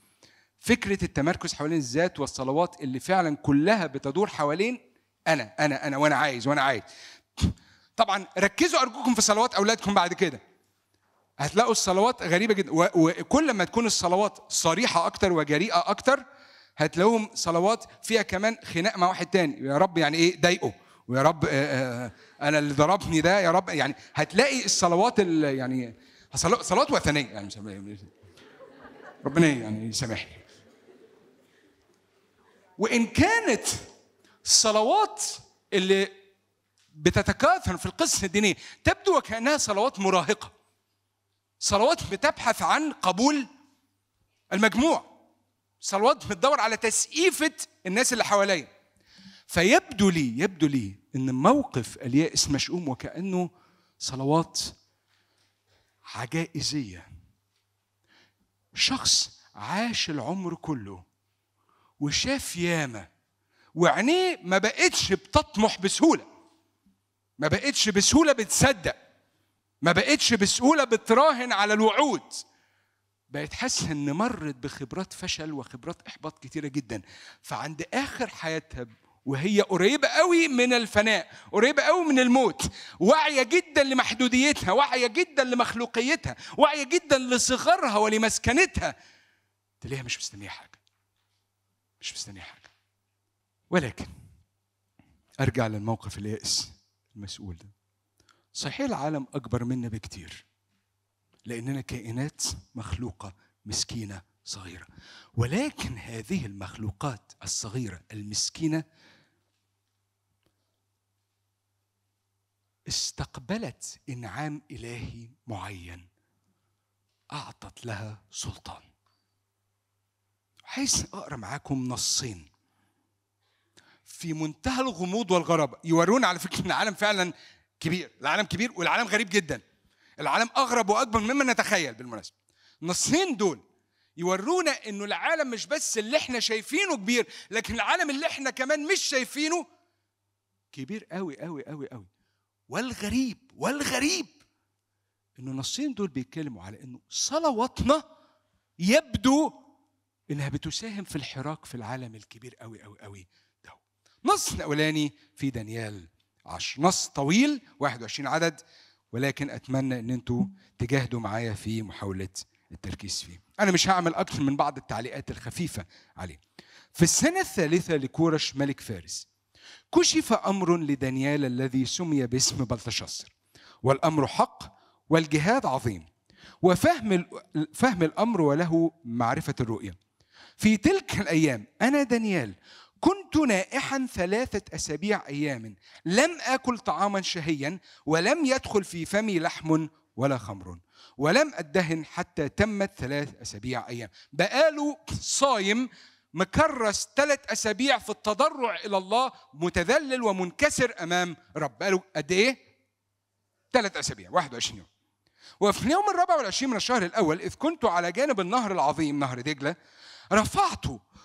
فكره التمركز حوالين الذات والصلوات اللي فعلا كلها بتدور حوالين انا انا انا وانا عايز وانا عايز طبعا ركزوا ارجوكم في صلوات اولادكم بعد كده هتلاقوا الصلوات غريبه جدا وكل ما تكون الصلوات صريحه اكتر وجريئه اكتر هتلاقوهم صلوات فيها كمان خناق مع واحد تاني يا رب يعني ايه ضايقه ويا رب آآ آه، آآ آه، آه، انا اللي ضربني ده يا رب يعني هتلاقي الصلوات اللي يعني صلوات وثنيه يعني ربنا يعني يسامحني وان كانت الصلوات اللي بتتكاثر في القصه الدينيه تبدو وكانها صلوات مراهقه صلوات بتبحث عن قبول المجموع صلوات بتدور على تسقيفه الناس اللي حواليا فيبدو لي يبدو لي ان موقف اليائس مشؤوم وكانه صلوات عجائزيه شخص عاش العمر كله وشاف ياما وعينيه ما بقتش بتطمح بسهوله ما بقتش بسهوله بتصدق ما بقتش بسهوله بتراهن على الوعود بقت حاسه ان مرت بخبرات فشل وخبرات احباط كتيره جدا فعند اخر حياتها وهي قريبه قوي من الفناء قريبه قوي من الموت واعيه جدا لمحدوديتها واعيه جدا لمخلوقيتها واعيه جدا لصغرها ولمسكنتها تلاقيها مش مستنيه حاجه مش مستنيه حاجه ولكن ارجع للموقف اليائس المسؤول ده صحيح العالم اكبر منا بكتير لأننا كائنات مخلوقة مسكينة صغيرة ولكن هذه المخلوقات الصغيرة المسكينة استقبلت إنعام إلهي معين أعطت لها سلطان حيث أقرأ معاكم نصين في منتهى الغموض والغرابة يورونا على فكرة العالم فعلا كبير العالم كبير والعالم غريب جدا العالم اغرب واكبر مما نتخيل بالمناسبه النصين دول يورونا انه العالم مش بس اللي احنا شايفينه كبير لكن العالم اللي احنا كمان مش شايفينه كبير قوي قوي قوي قوي والغريب والغريب انه النصين دول بيتكلموا على انه صلواتنا يبدو انها بتساهم في الحراك في العالم الكبير قوي قوي قوي ده نص الاولاني في دانيال 10 نص طويل 21 عدد ولكن اتمنى ان انتم تجاهدوا معايا في محاوله التركيز فيه انا مش هعمل اكثر من بعض التعليقات الخفيفه عليه في السنه الثالثه لكورش ملك فارس كشف امر لدانيال الذي سمي باسم بلتشصر والامر حق والجهاد عظيم وفهم فهم الامر وله معرفه الرؤيه في تلك الايام انا دانيال كنت نائحا ثلاثة أسابيع أيام لم آكل طعاما شهيا ولم يدخل في فمي لحم ولا خمر ولم أدهن حتى تمت ثلاث أسابيع أيام بقاله صايم مكرس ثلاث أسابيع في التضرع إلى الله متذلل ومنكسر أمام رب بقاله قد إيه؟ ثلاث أسابيع 21 يوم وفي اليوم الرابع والعشرين من الشهر الأول إذ كنت على جانب النهر العظيم نهر دجلة رفعت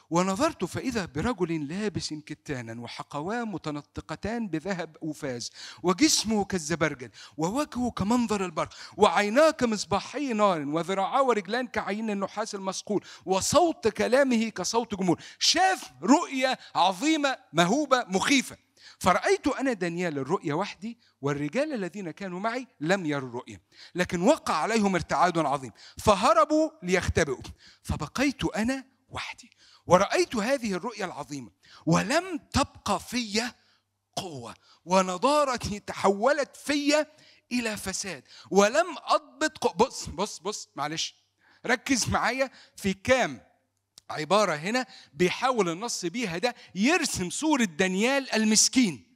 ونظرت فإذا برجل لابس كتانا وحقواه متنطقتان بذهب أوفاز وجسمه كالزبرجد ووجهه كمنظر البرق وعيناه كمصباحي نار وذراعاه ورجلان كعين النحاس المصقول وصوت كلامه كصوت جمهور شاف رؤية عظيمة مهوبة مخيفة فرأيت أنا دانيال الرؤيا وحدي والرجال الذين كانوا معي لم يروا الرؤيا لكن وقع عليهم ارتعاد عظيم فهربوا ليختبئوا فبقيت أنا وحدي ورأيت هذه الرؤيا العظيمة ولم تبقى في قوة ونضارتي تحولت في إلى فساد ولم أضبط بص بص بص معلش ركز معايا في كام عبارة هنا بيحاول النص بيها ده يرسم صورة دانيال المسكين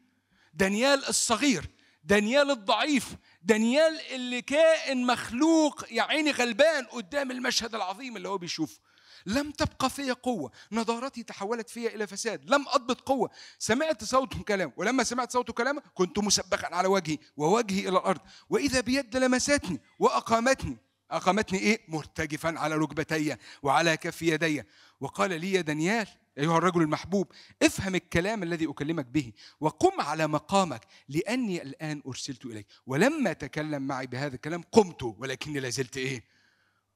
دانيال الصغير دانيال الضعيف دانيال اللي كائن مخلوق يا عيني غلبان قدام المشهد العظيم اللي هو بيشوفه لم تبقى في قوة نظارتي تحولت في إلى فساد لم أضبط قوة سمعت صوت كلام ولما سمعت صوت كلام كنت مسبخا على وجهي ووجهي إلى الأرض وإذا بيد لمستني وأقامتني أقامتني إيه مرتجفا على ركبتي وعلى كف يدي وقال لي يا دانيال أيها الرجل المحبوب افهم الكلام الذي أكلمك به وقم على مقامك لأني الآن أرسلت إليك ولما تكلم معي بهذا الكلام قمت ولكني لازلت إيه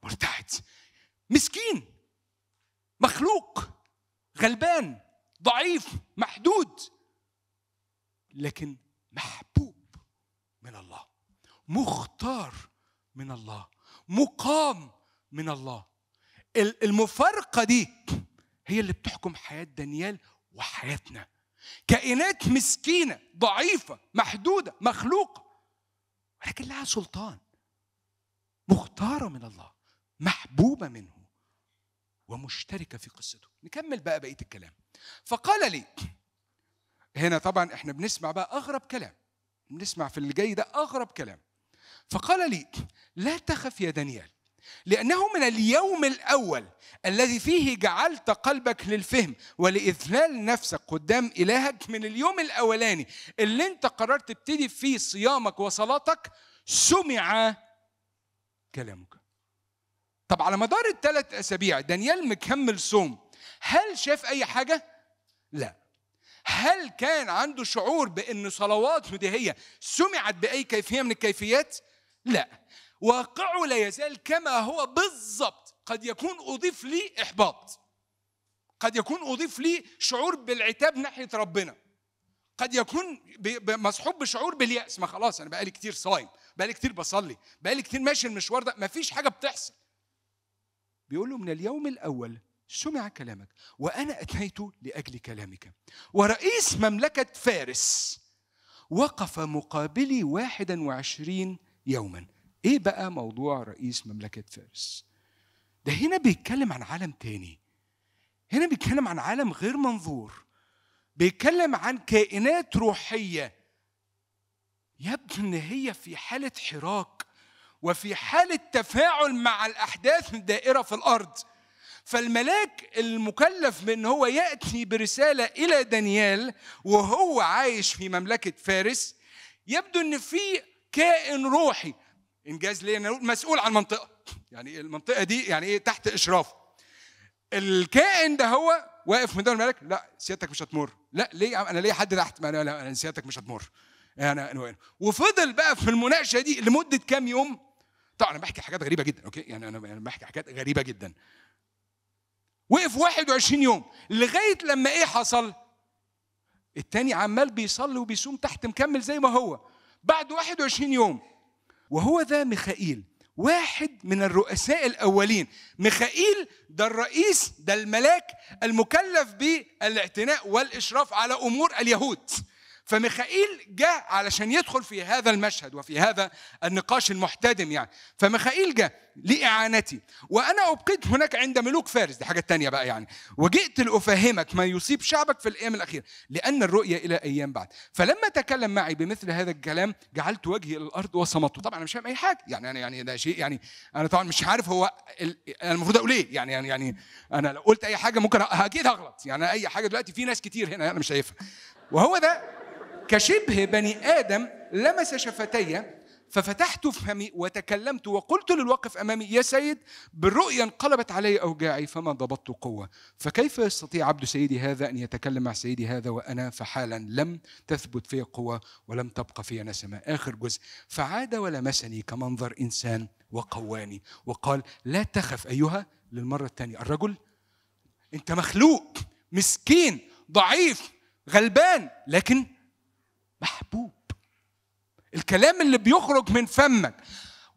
مرتعد مسكين مخلوق غلبان ضعيف محدود لكن محبوب من الله مختار من الله مقام من الله المفارقه دي هي اللي بتحكم حياه دانيال وحياتنا كائنات مسكينه ضعيفه محدوده مخلوقه ولكن لها سلطان مختاره من الله محبوبه منه ومشتركة في قصته نكمل بقى بقية الكلام فقال لي هنا طبعا احنا بنسمع بقى أغرب كلام بنسمع في اللي جاي ده أغرب كلام فقال لي لا تخف يا دانيال لأنه من اليوم الأول الذي فيه جعلت قلبك للفهم ولإذلال نفسك قدام إلهك من اليوم الأولاني اللي أنت قررت تبتدي فيه صيامك وصلاتك سمع كلامك طب على مدار الثلاث اسابيع دانيال مكمل صوم هل شاف اي حاجه لا هل كان عنده شعور بان صلواته دي هي سمعت باي كيفيه من الكيفيات لا واقعه لا يزال كما هو بالضبط قد يكون اضيف لي احباط قد يكون اضيف لي شعور بالعتاب ناحيه ربنا قد يكون مصحوب بشعور بالياس ما خلاص انا بقالي كتير صايم بقالي كتير بصلي بقالي كتير ماشي المشوار ده مفيش حاجه بتحصل بيقول له من اليوم الأول سمع كلامك وأنا أتيت لأجل كلامك ورئيس مملكة فارس وقف مقابلي واحدا وعشرين يوما إيه بقى موضوع رئيس مملكة فارس ده هنا بيتكلم عن عالم تاني هنا بيتكلم عن عالم غير منظور بيتكلم عن كائنات روحية يبدو ان هي في حالة حراك وفي حالة تفاعل مع الأحداث الدائرة في الأرض فالملاك المكلف بأن هو يأتي برسالة إلى دانيال وهو عايش في مملكة فارس يبدو أن في كائن روحي إنجاز أنا مسؤول عن المنطقة يعني إيه المنطقة دي يعني إيه تحت إشرافه الكائن ده هو واقف من دون الملك لا سيادتك مش هتمر لا ليه انا ليه حد تحت انا لا انا سيادتك مش هتمر يعني انا انا وفضل بقى في المناقشه دي لمده كام يوم طبعا انا بحكي حاجات غريبه جدا اوكي يعني انا بحكي حاجات غريبه جدا وقف 21 يوم لغايه لما ايه حصل التاني عمال بيصلي وبيصوم تحت مكمل زي ما هو بعد 21 يوم وهو ذا ميخائيل واحد من الرؤساء الاولين ميخائيل ده الرئيس ده الملاك المكلف بالاعتناء والاشراف على امور اليهود فميخائيل جاء علشان يدخل في هذا المشهد وفي هذا النقاش المحتدم يعني فميخائيل جاء لإعانتي وأنا أبقيت هناك عند ملوك فارس دي حاجة تانية بقى يعني وجئت لأفهمك ما يصيب شعبك في الأيام الأخيرة لأن الرؤية إلى أيام بعد فلما تكلم معي بمثل هذا الكلام جعلت وجهي إلى الأرض وصمت طبعا أنا مش فاهم أي حاجة يعني أنا يعني ده شيء يعني أنا طبعا مش عارف هو أنا المفروض أقول إيه يعني يعني يعني أنا لو قلت أي حاجة ممكن أكيد هغلط يعني أي حاجة دلوقتي في ناس كتير هنا أنا مش شايفها وهو ده كشبه بني آدم لمس شفتي ففتحت فمي وتكلمت وقلت للواقف أمامي يا سيد بالرؤيا انقلبت علي أوجاعي فما ضبطت قوة فكيف يستطيع عبد سيدي هذا أن يتكلم مع سيدي هذا وأنا فحالا لم تثبت في قوة ولم تبقى في نسمة آخر جزء فعاد ولمسني كمنظر إنسان وقواني وقال لا تخف أيها للمرة الثانية الرجل أنت مخلوق مسكين ضعيف غلبان لكن محبوب الكلام اللي بيخرج من فمك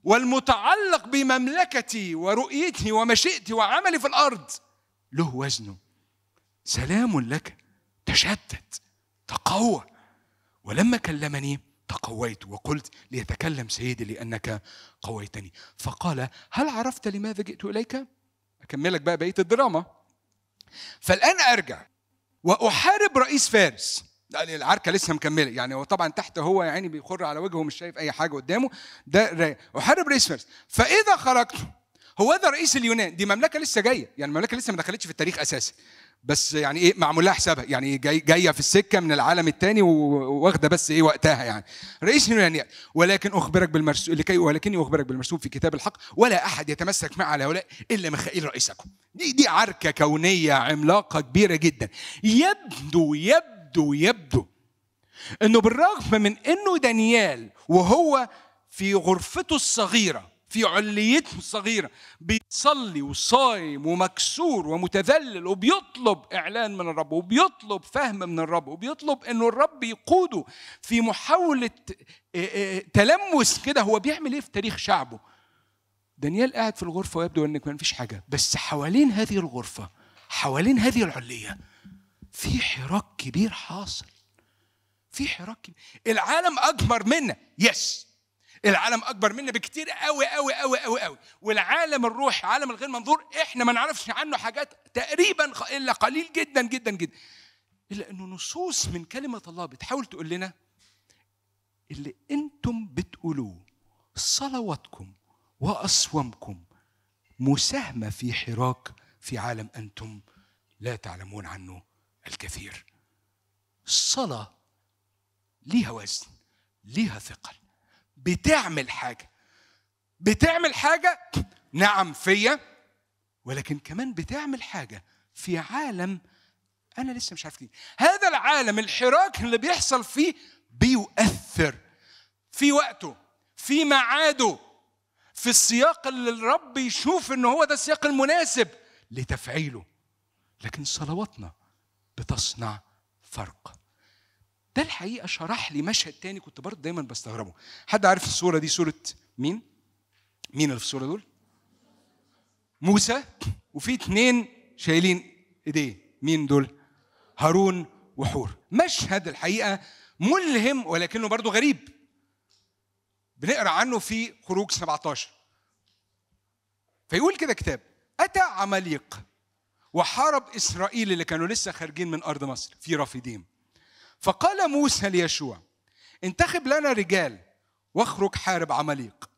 والمتعلق بمملكتي ورؤيتي ومشيئتي وعملي في الارض له وزنه سلام لك تشتت تقوى ولما كلمني تقويت وقلت ليتكلم سيدي لانك قويتني فقال هل عرفت لماذا جئت اليك اكملك بقى بقيه الدراما فالان ارجع واحارب رئيس فارس العركه لسه مكمله يعني هو طبعا تحت هو يعني بيخر على وجهه مش شايف اي حاجه قدامه ده احارب رئيس فارس فاذا خرجت هو ده رئيس اليونان دي مملكه لسه جايه يعني المملكه لسه ما دخلتش في التاريخ اساسا بس يعني ايه معمول لها حسابها يعني جاي جايه في السكه من العالم الثاني واخده بس ايه وقتها يعني رئيس يعني ولكن اخبرك بالمرسوم لكي ولكني اخبرك بالمرسوم في كتاب الحق ولا احد يتمسك مع هؤلاء الا ميخائيل رئيسكم دي دي عركه كونيه عملاقه كبيره جدا يبدو يبدو يبدو يبدو انه بالرغم من انه دانيال وهو في غرفته الصغيره في عليته الصغيره بيصلي وصايم ومكسور ومتذلل وبيطلب اعلان من الرب وبيطلب فهم من الرب وبيطلب انه الرب يقوده في محاوله تلمس كده هو بيعمل ايه في تاريخ شعبه دانيال قاعد في الغرفه ويبدو انك ما فيش حاجه بس حوالين هذه الغرفه حوالين هذه العليه في حراك كبير حاصل في حراك كبير العالم اكبر منا يس العالم اكبر منا بكتير قوي قوي قوي قوي قوي والعالم الروحي عالم الغير منظور احنا ما نعرفش عنه حاجات تقريبا الا قليل جدا جدا جدا الا انه نصوص من كلمه الله بتحاول تقول لنا اللي انتم بتقولوه صلواتكم واصوامكم مساهمه في حراك في عالم انتم لا تعلمون عنه الكثير الصلاة ليها وزن ليها ثقل بتعمل حاجة بتعمل حاجة نعم فيا ولكن كمان بتعمل حاجة في عالم أنا لسه مش عارف دي. هذا العالم الحراك اللي بيحصل فيه بيؤثر في وقته في ميعاده في السياق اللي الرب يشوف ان هو ده السياق المناسب لتفعيله لكن صلواتنا بتصنع فرق ده الحقيقه شرح لي مشهد تاني كنت برضه دايما بستغربه حد عارف الصوره دي صوره مين مين اللي في الصوره دول موسى وفي اتنين شايلين ايديه مين دول هارون وحور مشهد الحقيقه ملهم ولكنه برضه غريب بنقرا عنه في خروج 17 فيقول كده كتاب اتى عمليق وحارب إسرائيل اللي كانوا لسه خارجين من أرض مصر في رافدين فقال موسى ليشوع انتخب لنا رجال واخرج حارب عماليق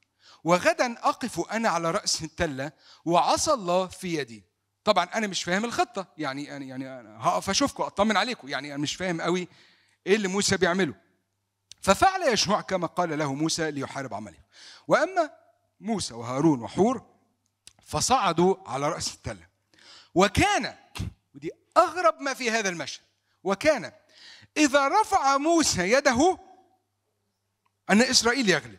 وغدا أقف أنا على رأس التلة وعصى الله في يدي طبعا أنا مش فاهم الخطة يعني يعني أنا هقف أشوفكم أطمن عليكم يعني أنا مش فاهم قوي إيه اللي موسى بيعمله ففعل يشوع كما قال له موسى ليحارب عماليق وأما موسى وهارون وحور فصعدوا على رأس التلة وكان ودي أغرب ما في هذا المشهد وكان إذا رفع موسى يده أن إسرائيل يغلب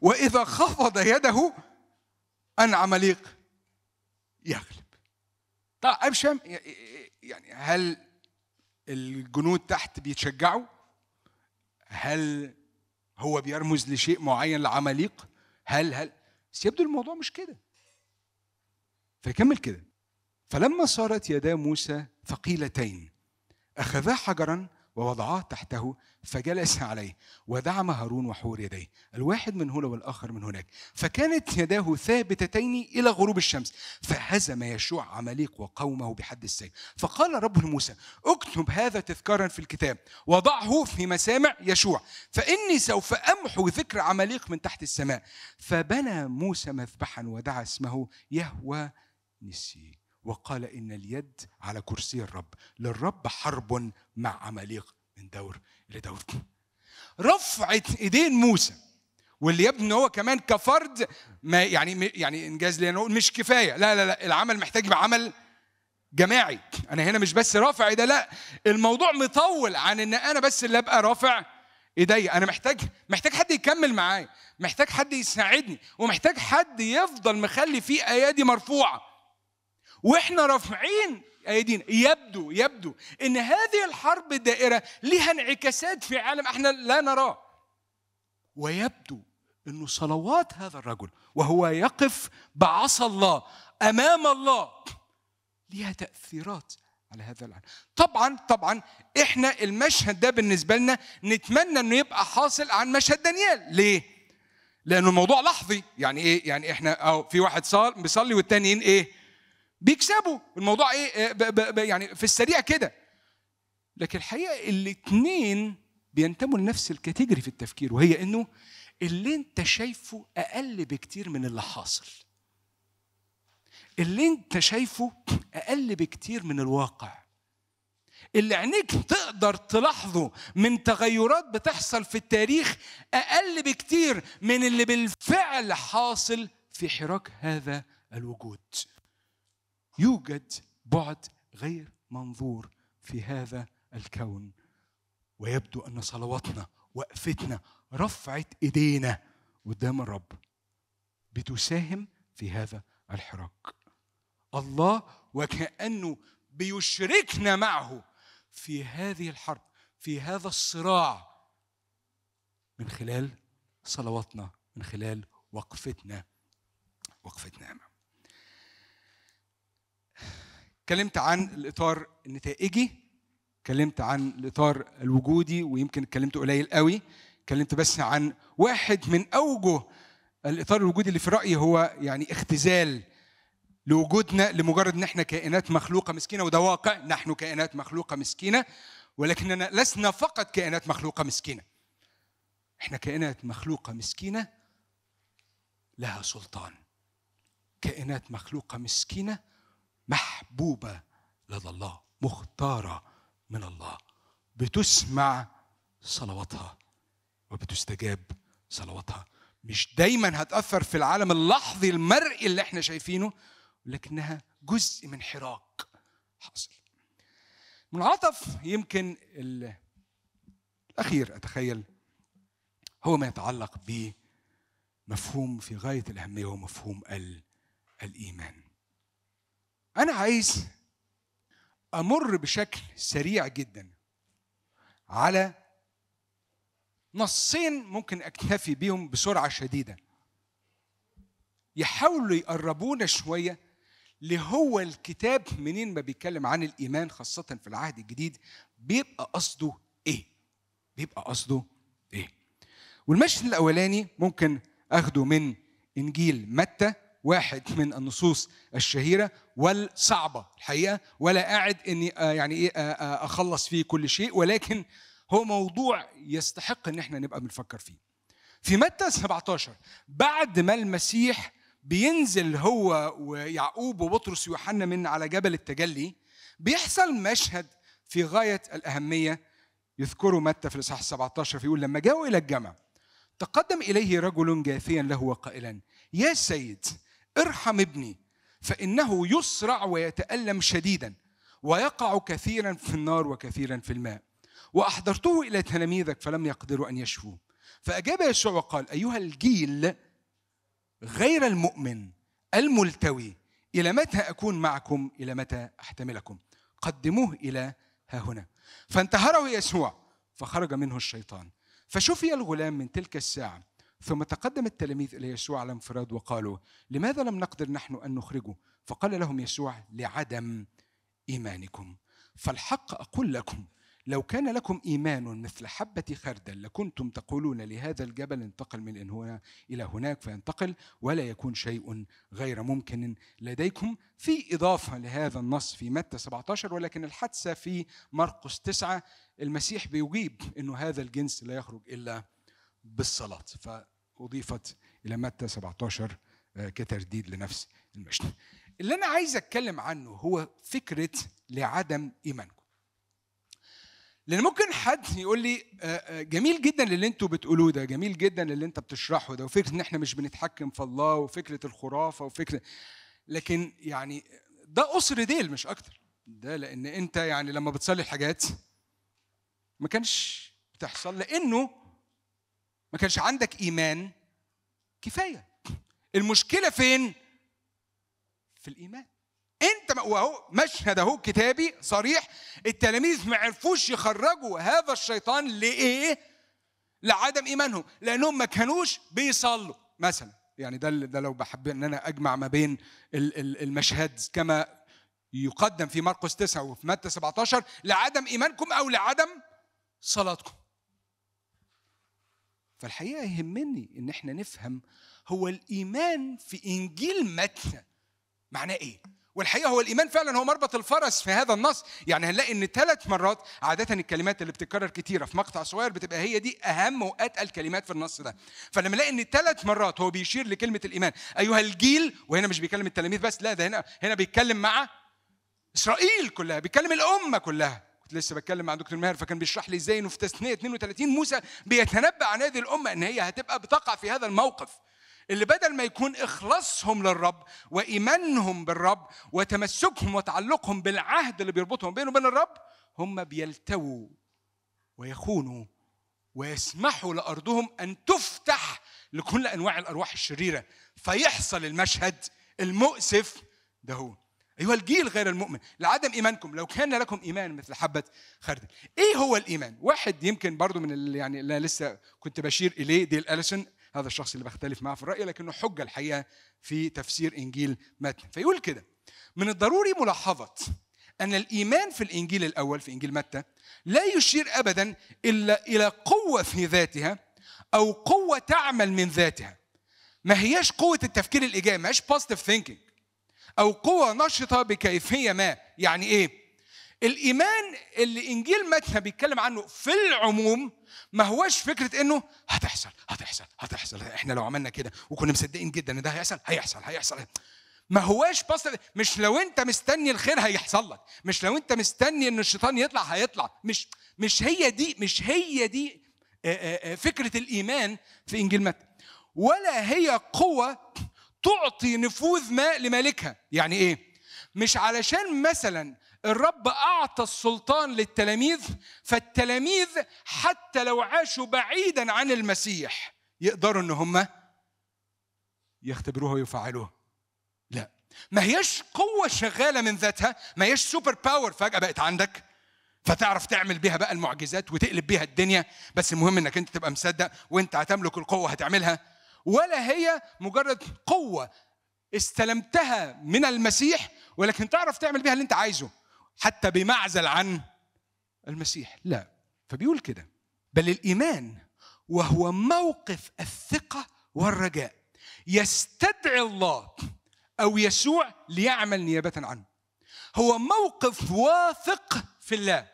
وإذا خفض يده أن عمليق يغلب طيب أبشم يعني هل الجنود تحت بيتشجعوا هل هو بيرمز لشيء معين لعماليق هل هل بس يبدو الموضوع مش كده فيكمل كده فلما صارت يدا موسى ثقيلتين أخذا حجرا ووضعاه تحته فجلس عليه ودعم هارون وحور يديه الواحد من هنا والآخر من هناك فكانت يداه ثابتتين إلى غروب الشمس فهزم يشوع عمليق وقومه بحد السيف فقال رب لموسى اكتب هذا تذكارا في الكتاب وضعه في مسامع يشوع فإني سوف أمحو ذكر عمليق من تحت السماء فبنى موسى مذبحا ودعا اسمه يهوى نسيك وقال إن اليد على كرسي الرب للرب حرب مع عماليق من دور لدور رفعت إيدين موسى واللي يبدو ان هو كمان كفرد ما يعني يعني انجاز لي نقول مش كفايه لا لا لا العمل محتاج يبقى عمل جماعي انا هنا مش بس رافع ايدي لا الموضوع مطول عن ان انا بس اللي ابقى رافع ايدي انا محتاج محتاج حد يكمل معايا محتاج حد يساعدني ومحتاج حد يفضل مخلي فيه ايادي مرفوعه واحنا رافعين ايدينا يبدو يبدو ان هذه الحرب الدائره لها انعكاسات في عالم احنا لا نراه ويبدو انه صلوات هذا الرجل وهو يقف بعصا الله امام الله لها تاثيرات على هذا العالم طبعا طبعا احنا المشهد ده بالنسبه لنا نتمنى انه يبقى حاصل عن مشهد دانيال ليه لانه الموضوع لحظي يعني ايه يعني احنا أو في واحد صار بيصلي والتاني ايه بيكسبوا الموضوع ايه آه، ب يعني في السريع كده لكن الحقيقه الاثنين بينتموا لنفس الكاتيجوري في التفكير وهي انه اللي انت شايفه اقل بكتير من اللي حاصل اللي انت شايفه اقل بكتير من الواقع اللي عينيك تقدر تلاحظه من تغيرات بتحصل في التاريخ اقل بكتير من اللي بالفعل حاصل في حراك هذا الوجود يوجد بعد غير منظور في هذا الكون ويبدو ان صلواتنا وقفتنا رفعت ايدينا قدام الرب بتساهم في هذا الحراك الله وكانه بيشركنا معه في هذه الحرب في هذا الصراع من خلال صلواتنا من خلال وقفتنا وقفتنا امامه اتكلمت عن الاطار النتائجي اتكلمت عن الاطار الوجودي ويمكن اتكلمت قليل قوي اتكلمت بس عن واحد من اوجه الاطار الوجودي اللي في رايي هو يعني اختزال لوجودنا لمجرد ان احنا كائنات مخلوقه مسكينه وده واقع نحن كائنات مخلوقه مسكينه ولكننا لسنا فقط كائنات مخلوقه مسكينه احنا كائنات مخلوقه مسكينه لها سلطان كائنات مخلوقه مسكينه محبوبة لدى الله مختارة من الله بتسمع صلواتها وبتستجاب صلواتها مش دايما هتأثر في العالم اللحظي المرئي اللي احنا شايفينه لكنها جزء من حراك حاصل منعطف يمكن الأخير أتخيل هو ما يتعلق بمفهوم في غاية الأهمية وهو مفهوم الإيمان انا عايز امر بشكل سريع جدا على نصين ممكن اكتفي بيهم بسرعه شديده يحاولوا يقربونا شويه لهو الكتاب منين ما بيتكلم عن الايمان خاصه في العهد الجديد بيبقى قصده ايه بيبقى قصده ايه والمشهد الاولاني ممكن اخده من انجيل متى واحد من النصوص الشهيرة والصعبة الحقيقة ولا قاعد أني آه، يعني إيه آه، آه، أخلص فيه كل شيء ولكن هو موضوع يستحق أن احنا نبقى بنفكر فيه في متى 17 بعد ما المسيح بينزل هو ويعقوب وبطرس ويوحنا من على جبل التجلي بيحصل مشهد في غاية الأهمية يذكره متى في الإصحاح 17 فيقول لما جاءوا إلى الجمع تقدم إليه رجل جاثيا له وقائلا يا سيد ارحم ابني فإنه يسرع ويتألم شديدا ويقع كثيرا في النار وكثيرا في الماء وأحضرته إلى تلاميذك فلم يقدروا أن يشفوه فأجاب يسوع وقال أيها الجيل غير المؤمن الملتوي إلى متى أكون معكم إلى متى أحتملكم قدموه إلى ها هنا فانتهره يسوع فخرج منه الشيطان فشفي الغلام من تلك الساعة ثم تقدم التلاميذ إلى يسوع على انفراد وقالوا لماذا لم نقدر نحن أن نخرجه فقال لهم يسوع لعدم إيمانكم فالحق أقول لكم لو كان لكم إيمان مثل حبة خردل لكنتم تقولون لهذا الجبل انتقل من هنا إلى هناك فينتقل ولا يكون شيء غير ممكن لديكم في إضافة لهذا النص في متى 17 ولكن الحادثة في مرقس 9 المسيح بيجيب أنه هذا الجنس لا يخرج إلا بالصلاة أضيفت إلى متى 17 آه، كترديد لنفس المشن اللي أنا عايز أتكلم عنه هو فكرة لعدم إيمانكم لأن ممكن حد يقول لي آه، آه، جميل جدا اللي أنتوا بتقولوه ده جميل جدا اللي أنت بتشرحه ده وفكرة إن إحنا مش بنتحكم في الله وفكرة الخرافة وفكرة لكن يعني ده قصر ديل مش أكتر ده لأن أنت يعني لما بتصلي الحاجات ما كانش بتحصل لأنه ما كانش عندك ايمان كفايه المشكله فين في الايمان انت وهو مشهد اهو كتابي صريح التلاميذ ما عرفوش يخرجوا هذا الشيطان لايه لعدم ايمانهم لانهم ما كانوش بيصلوا مثلا يعني ده ده لو بحب ان انا اجمع ما بين المشهد كما يقدم في مرقس 9 وفي متى 17 لعدم ايمانكم او لعدم صلاتكم فالحقيقه يهمني ان احنا نفهم هو الايمان في انجيل متى معناه ايه والحقيقه هو الايمان فعلا هو مربط الفرس في هذا النص يعني هنلاقي ان ثلاث مرات عاده الكلمات اللي بتتكرر كتيره في مقطع صغير بتبقى هي دي اهم واتقل كلمات في النص ده فلما الاقي ان ثلاث مرات هو بيشير لكلمه الايمان ايها الجيل وهنا مش بيكلم التلاميذ بس لا ده هنا هنا بيتكلم مع اسرائيل كلها بيتكلم الامه كلها لسه بتكلم مع دكتور ماهر فكان بيشرح لي ازاي انه في تسنيه 32 موسى بيتنبأ عن هذه الامه ان هي هتبقى بتقع في هذا الموقف اللي بدل ما يكون اخلاصهم للرب وايمانهم بالرب وتمسكهم وتعلقهم بالعهد اللي بيربطهم بينه وبين الرب هم بيلتووا ويخونوا ويسمحوا لارضهم ان تفتح لكل انواع الارواح الشريره فيحصل المشهد المؤسف ده هو أيها الجيل غير المؤمن لعدم إيمانكم لو كان لكم إيمان مثل حبة خردل إيه هو الإيمان؟ واحد يمكن برضو من اللي يعني اللي أنا لسه كنت بشير إليه ديل أليسون هذا الشخص اللي بختلف معه في الرأي لكنه حجة الحقيقة في تفسير إنجيل متن فيقول كده من الضروري ملاحظة أن الإيمان في الإنجيل الأول في إنجيل متى لا يشير أبدا إلا إلى قوة في ذاتها أو قوة تعمل من ذاتها ما هياش قوة التفكير الإيجابي ما هياش positive thinking أو قوة نشطة بكيفية ما يعني إيه؟ الإيمان اللي إنجيل متنا بيتكلم عنه في العموم ما هوش فكرة إنه هتحصل هتحصل هتحصل إحنا لو عملنا كده وكنا مصدقين جدا إن ده هيحصل هيحصل هيحصل, هيحصل. ما هواش بس مش لو انت مستني الخير هيحصل لك مش لو انت مستني ان الشيطان يطلع هيطلع مش مش هي دي مش هي دي فكره الايمان في انجيل متى ولا هي قوه تعطي نفوذ ما لمالكها يعني ايه مش علشان مثلا الرب اعطى السلطان للتلاميذ فالتلاميذ حتى لو عاشوا بعيدا عن المسيح يقدروا ان هم يختبروه ويفعلوه لا ما هيش قوة شغالة من ذاتها ما هيش سوبر باور فجأة بقت عندك فتعرف تعمل بيها بقى المعجزات وتقلب بيها الدنيا بس المهم انك انت تبقى مصدق وانت هتملك القوة هتعملها ولا هي مجرد قوة استلمتها من المسيح ولكن تعرف تعمل بيها اللي انت عايزه حتى بمعزل عن المسيح لا فبيقول كده بل الإيمان وهو موقف الثقة والرجاء يستدعي الله أو يسوع ليعمل نيابة عنه هو موقف واثق في الله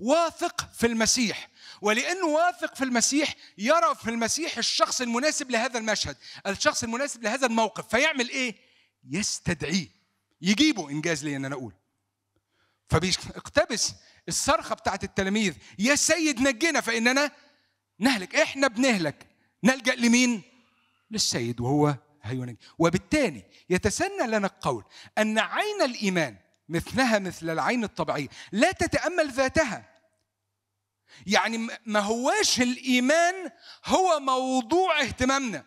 واثق في المسيح ولأنه واثق في المسيح يرى في المسيح الشخص المناسب لهذا المشهد الشخص المناسب لهذا الموقف فيعمل إيه؟ يستدعيه يجيبه إنجاز لي أن أنا أقول فبيقتبس الصرخة بتاعت التلاميذ يا سيد نجنا فإننا نهلك إحنا بنهلك نلجأ لمين؟ للسيد وهو هينجي وبالتالي يتسنى لنا القول أن عين الإيمان مثلها مثل العين الطبيعية لا تتأمل ذاتها يعني ما هواش الإيمان هو موضوع اهتمامنا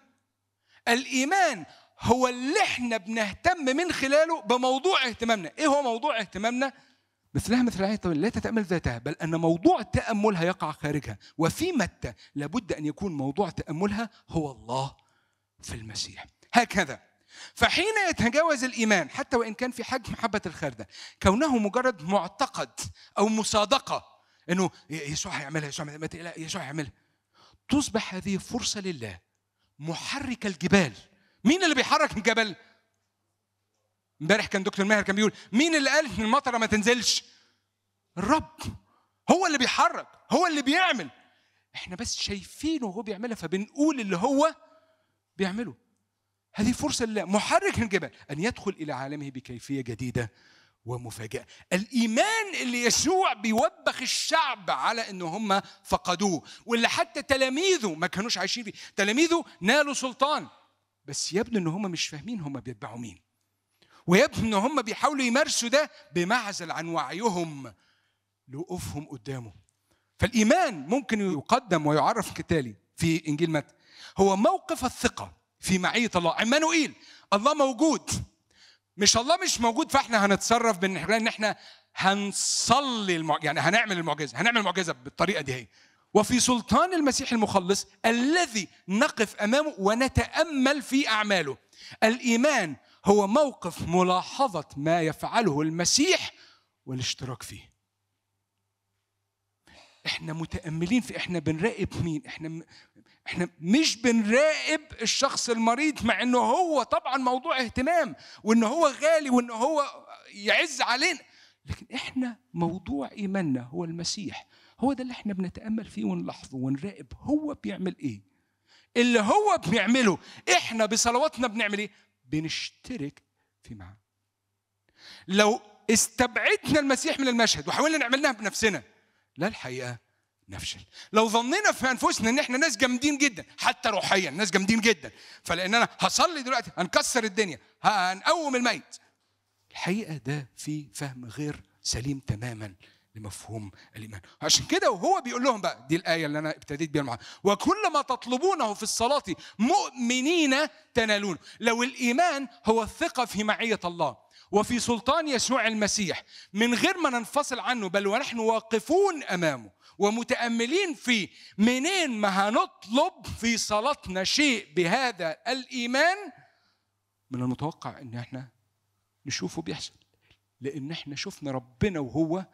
الإيمان هو اللي احنا بنهتم من خلاله بموضوع اهتمامنا ايه هو موضوع اهتمامنا مثلها مثل الآية لا تتأمل ذاتها بل أن موضوع تأملها يقع خارجها وفي متى لابد أن يكون موضوع تأملها هو الله في المسيح هكذا فحين يتجاوز الإيمان حتى وإن كان في حجم حبة الخردة كونه مجرد معتقد أو مصادقة انه يسوع هيعملها يسوع ما تقلق يسوع هيعملها تصبح هذه فرصه لله محرك الجبال مين اللي بيحرك الجبل امبارح كان دكتور ماهر كان بيقول مين اللي قال ان المطره ما تنزلش الرب هو اللي بيحرك هو اللي بيعمل احنا بس شايفينه وهو بيعملها فبنقول اللي هو بيعمله هذه فرصة لله محرك الجبال أن يدخل إلى عالمه بكيفية جديدة ومفاجأة الإيمان اللي يسوع بيوبخ الشعب على إن هم فقدوه واللي حتى تلاميذه ما كانوش عايشين فيه تلاميذه نالوا سلطان بس يبدو إن هم مش فاهمين هم بيتبعوا مين ويبدو إن هم بيحاولوا يمارسوا ده بمعزل عن وعيهم لوقوفهم قدامه فالإيمان ممكن يقدم ويعرف كتالي في إنجيل متى هو موقف الثقة في معية الله عمانوئيل الله موجود مش الله مش موجود فاحنا هنتصرف بان ان احنا هنصلي المع... يعني هنعمل المعجزة هنعمل المعجزة بالطريقة دي هي وفي سلطان المسيح المخلص الذي نقف امامه ونتامل في اعماله الايمان هو موقف ملاحظه ما يفعله المسيح والاشتراك فيه احنا متاملين في احنا بنراقب مين احنا احنا مش بنراقب الشخص المريض مع انه هو طبعا موضوع اهتمام وان هو غالي وان هو يعز علينا لكن احنا موضوع ايماننا هو المسيح هو ده اللي احنا بنتامل فيه ونلاحظه ونراقب هو بيعمل ايه اللي هو بيعمله احنا بصلواتنا بنعمل ايه بنشترك في معاه لو استبعدنا المسيح من المشهد وحاولنا نعملناها بنفسنا لا الحقيقه نفشل لو ظننا في انفسنا ان احنا ناس جامدين جدا حتى روحيا ناس جامدين جدا فلان انا هصلي دلوقتي هنكسر الدنيا هنقوم الميت الحقيقه ده في فهم غير سليم تماما لمفهوم الايمان عشان كده وهو بيقول لهم بقى دي الايه اللي انا ابتديت بيها معاها وكل ما تطلبونه في الصلاه مؤمنين تنالون لو الايمان هو الثقه في معيه الله وفي سلطان يسوع المسيح من غير ما ننفصل عنه بل ونحن واقفون امامه ومتأملين فيه منين ما هنطلب في صلاتنا شيء بهذا الإيمان من المتوقع إن احنا نشوفه بيحصل لأن احنا شفنا ربنا وهو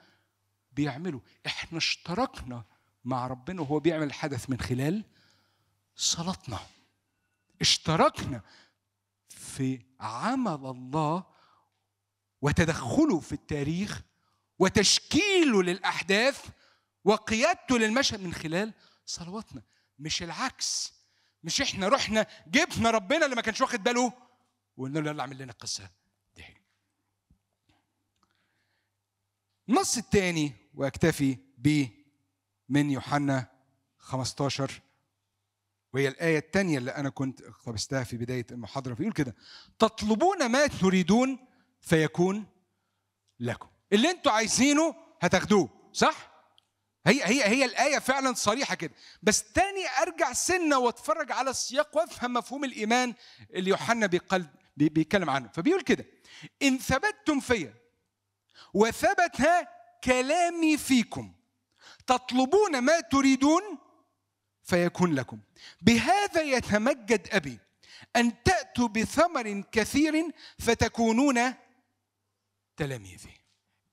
بيعمله احنا اشتركنا مع ربنا وهو بيعمل الحدث من خلال صلاتنا اشتركنا في عمل الله وتدخله في التاريخ وتشكيله للأحداث وقيادته للمشهد من خلال صلواتنا مش العكس مش احنا رحنا جبنا ربنا اللي ما كانش واخد باله وقلنا له يلا اعمل لنا القصه دي النص الثاني واكتفي به من يوحنا 15 وهي الآية الثانية اللي أنا كنت اقتبستها في بداية المحاضرة بيقول كده تطلبون ما تريدون فيكون لكم اللي أنتوا عايزينه هتاخدوه صح؟ هي هي هي الآية فعلا صريحة كده بس تاني أرجع سنة وأتفرج على السياق وأفهم مفهوم الإيمان اللي يوحنا بيتكلم عنه فبيقول كده إن ثبتتم فيا وثبت كلامي فيكم تطلبون ما تريدون فيكون لكم بهذا يتمجد أبي أن تأتوا بثمر كثير فتكونون تلاميذي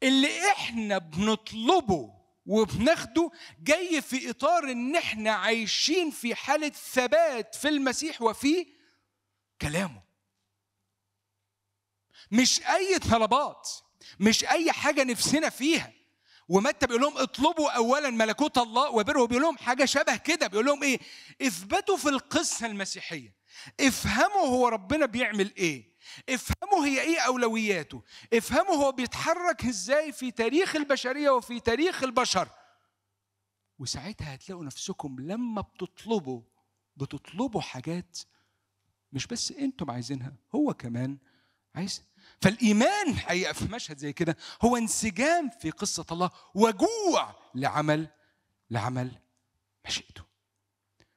اللي احنا بنطلبه وبناخده جاي في اطار ان احنا عايشين في حاله ثبات في المسيح وفي كلامه مش اي طلبات مش اي حاجه نفسنا فيها ومتى بيقول لهم اطلبوا اولا ملكوت الله وبره بيقول لهم حاجه شبه كده بيقول لهم ايه اثبتوا في القصه المسيحيه افهموا هو ربنا بيعمل ايه افهموا هي ايه اولوياته افهموا هو بيتحرك ازاي في تاريخ البشريه وفي تاريخ البشر وساعتها هتلاقوا نفسكم لما بتطلبوا بتطلبوا حاجات مش بس انتم عايزينها هو كمان عايز فالايمان حقيقه في مشهد زي كده هو انسجام في قصه الله وجوع لعمل لعمل مشيئته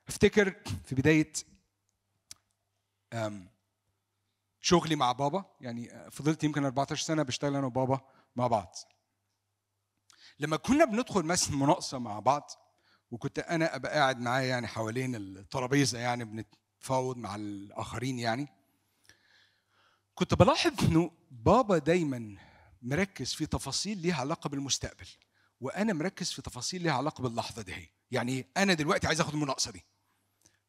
افتكر في بدايه شغلي مع بابا يعني آه، فضلت يمكن 14 سنه بشتغل انا وبابا مع بعض لما كنا بندخل مثلا مناقصه مع بعض وكنت انا ابقى قاعد معاه يعني حوالين الترابيزه يعني بنتفاوض مع الاخرين يعني كنت بلاحظ انه بابا دايما مركز في تفاصيل ليها علاقه بالمستقبل وانا مركز في تفاصيل ليها علاقه باللحظه دي هي يعني انا دلوقتي عايز اخد المناقصه دي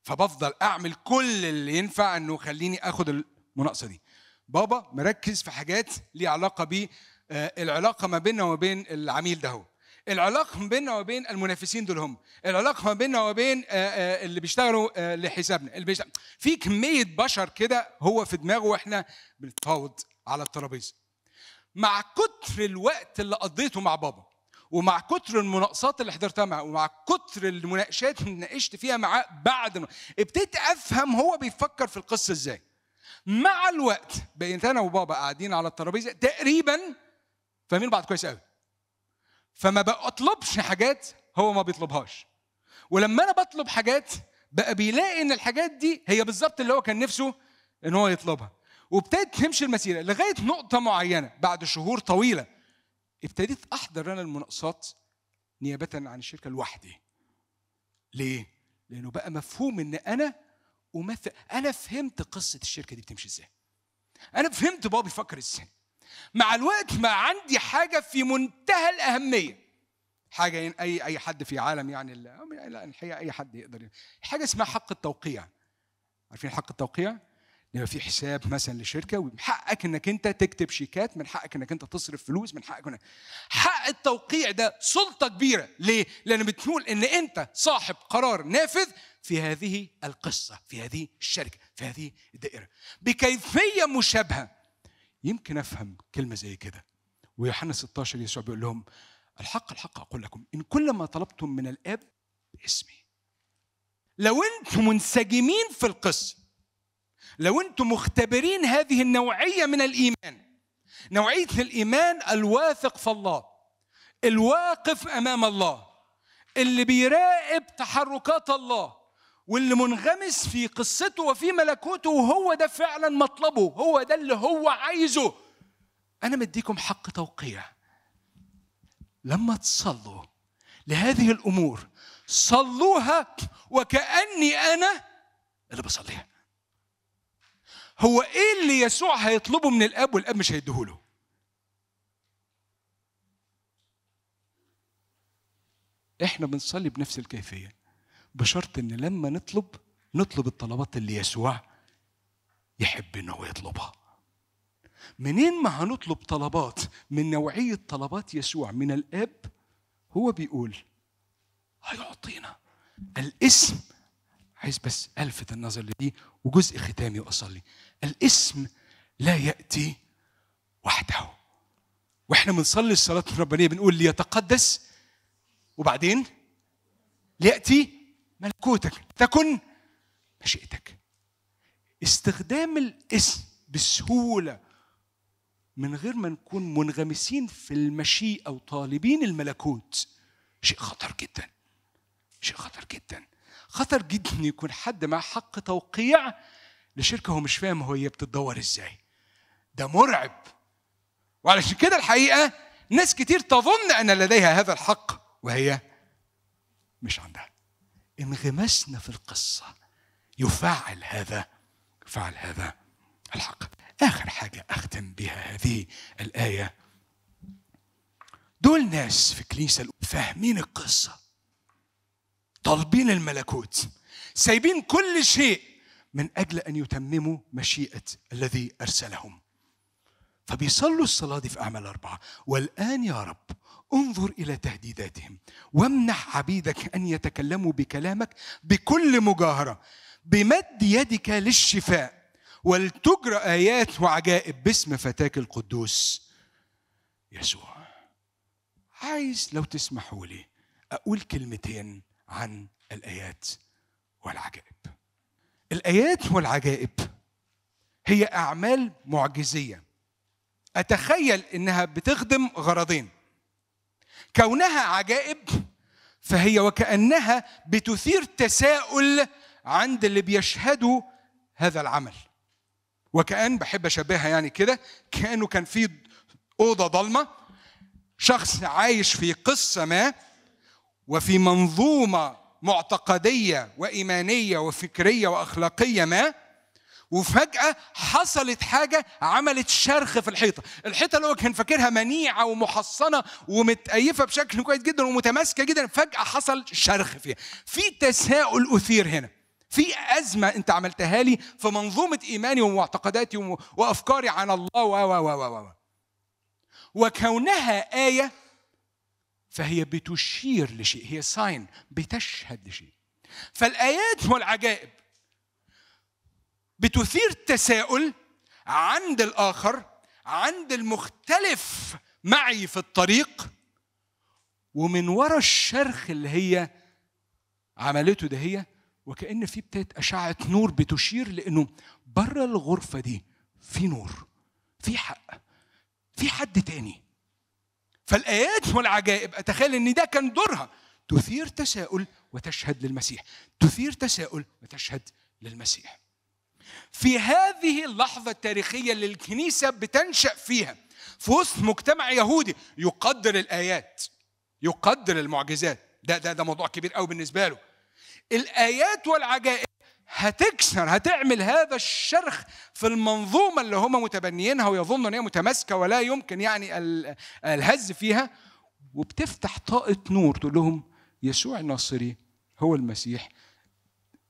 فبفضل اعمل كل اللي ينفع انه خليني اخد المناقصه دي بابا مركز في حاجات ليها علاقه ب آه، العلاقه ما بيننا وما بين العميل ده هو العلاقه ما بيننا وما بين المنافسين دول هم العلاقه ما بيننا وما بين آه، آه، اللي بيشتغلوا لحسابنا اللي بيشتغل. في كميه بشر كده هو في دماغه واحنا بنتفاوض على الترابيزه مع كتر الوقت اللي قضيته مع بابا ومع كتر المناقصات اللي حضرتها معاه ومع كتر المناقشات اللي ناقشت فيها معاه بعد ابتديت افهم هو بيفكر في القصه ازاي مع الوقت بقيت انا وبابا قاعدين على الترابيزه تقريبا فاهمين بعض كويس قوي فما بطلبش حاجات هو ما بيطلبهاش ولما انا بطلب حاجات بقى بيلاقي ان الحاجات دي هي بالظبط اللي هو كان نفسه ان هو يطلبها وابتديت تمشي المسيره لغايه نقطه معينه بعد شهور طويله ابتديت احضر انا المناقصات نيابه عن الشركه لوحدي ليه لانه بقى مفهوم ان انا ومثل انا فهمت قصه الشركه دي بتمشي ازاي انا فهمت بابا بيفكر ازاي مع الوقت ما عندي حاجه في منتهى الاهميه حاجه اي اي حد في عالم يعني لا الحقيقه اي حد يقدر يعني. حاجه اسمها حق التوقيع عارفين حق التوقيع لما في حساب مثلا لشركه ومن حقك انك انت تكتب شيكات من حقك انك انت تصرف فلوس من حقك انك حق التوقيع ده سلطه كبيره ليه؟ لان بتقول ان انت صاحب قرار نافذ في هذه القصة في هذه الشركة في هذه الدائرة بكيفية مشابهة يمكن أفهم كلمة زي كده ويوحنا 16 يسوع بيقول لهم الحق الحق أقول لكم إن كل ما طلبتم من الآب باسمي لو أنتم منسجمين في القصة لو أنتم مختبرين هذه النوعية من الإيمان نوعية الإيمان الواثق في الله الواقف أمام الله اللي بيراقب تحركات الله واللي منغمس في قصته وفي ملكوته وهو ده فعلا مطلبه هو ده اللي هو عايزه أنا مديكم حق توقيع لما تصلوا لهذه الأمور صلوها وكأني أنا اللي بصليها هو إيه اللي يسوع هيطلبه من الأب والأب مش هيديهوله احنا بنصلي بنفس الكيفيه بشرط ان لما نطلب نطلب الطلبات اللي يسوع يحب انه يطلبها منين ما هنطلب طلبات من نوعيه طلبات يسوع من الاب هو بيقول هيعطينا الاسم عايز بس الفت النظر لدي وجزء ختامي واصلي الاسم لا ياتي وحده واحنا بنصلي الصلاه الربانيه بنقول ليتقدس وبعدين لياتي ملكوتك تكن مشيئتك استخدام الاسم بسهوله من غير ما نكون منغمسين في المشيئه وطالبين الملكوت شيء خطر جدا شيء خطر جدا خطر جدا يكون حد مع حق توقيع لشركه هو مش فاهم هي بتدور ازاي ده مرعب وعلشان كده الحقيقه ناس كتير تظن ان لديها هذا الحق وهي مش عندها انغمسنا في القصة يفعل هذا يفعل هذا الحق آخر حاجة أختم بها هذه الآية دول ناس في الكنيسة فاهمين القصة طالبين الملكوت سايبين كل شيء من أجل أن يتمموا مشيئة الذي أرسلهم فبيصلوا الصلاة دي في أعمال أربعة والآن يا رب انظر الى تهديداتهم وامنح عبيدك ان يتكلموا بكلامك بكل مجاهره بمد يدك للشفاء ولتجرى ايات وعجائب باسم فتاك القدوس يسوع عايز لو تسمحوا لي اقول كلمتين عن الايات والعجائب الايات والعجائب هي اعمال معجزيه اتخيل انها بتخدم غرضين كونها عجائب فهي وكأنها بتثير تساؤل عند اللي بيشهدوا هذا العمل وكأن بحب أشبهها يعني كده كأنه كان في أوضة ضلمة شخص عايش في قصة ما وفي منظومة معتقدية وإيمانية وفكرية وأخلاقية ما وفجأة حصلت حاجة عملت شرخ في الحيطة الحيطة اللي هو كان فاكرها منيعة ومحصنة ومتأيفة بشكل كويس جدا ومتماسكة جدا فجأة حصل شرخ فيها في تساؤل أثير هنا في أزمة أنت عملتها لي في منظومة إيماني ومعتقداتي وأفكاري عن الله و و و و وكونها آية فهي بتشير لشيء هي ساين بتشهد لشيء فالآيات والعجائب بتثير تساؤل عند الآخر عند المختلف معي في الطريق ومن ورا الشرخ اللي هي عملته ده هي وكأن في بداية أشعة نور بتشير لأنه بره الغرفة دي في نور في حق في حد تاني فالآيات والعجائب أتخيل أن ده كان دورها تثير تساؤل وتشهد للمسيح تثير تساؤل وتشهد للمسيح في هذه اللحظة التاريخية اللي الكنيسة بتنشأ فيها في وسط مجتمع يهودي يقدر الآيات يقدر المعجزات ده ده ده موضوع كبير قوي بالنسبة له الآيات والعجائب هتكسر هتعمل هذا الشرخ في المنظومة اللي هم متبنيينها ويظنوا أن هي متماسكة ولا يمكن يعني الهز فيها وبتفتح طاقة نور تقول لهم يسوع الناصري هو المسيح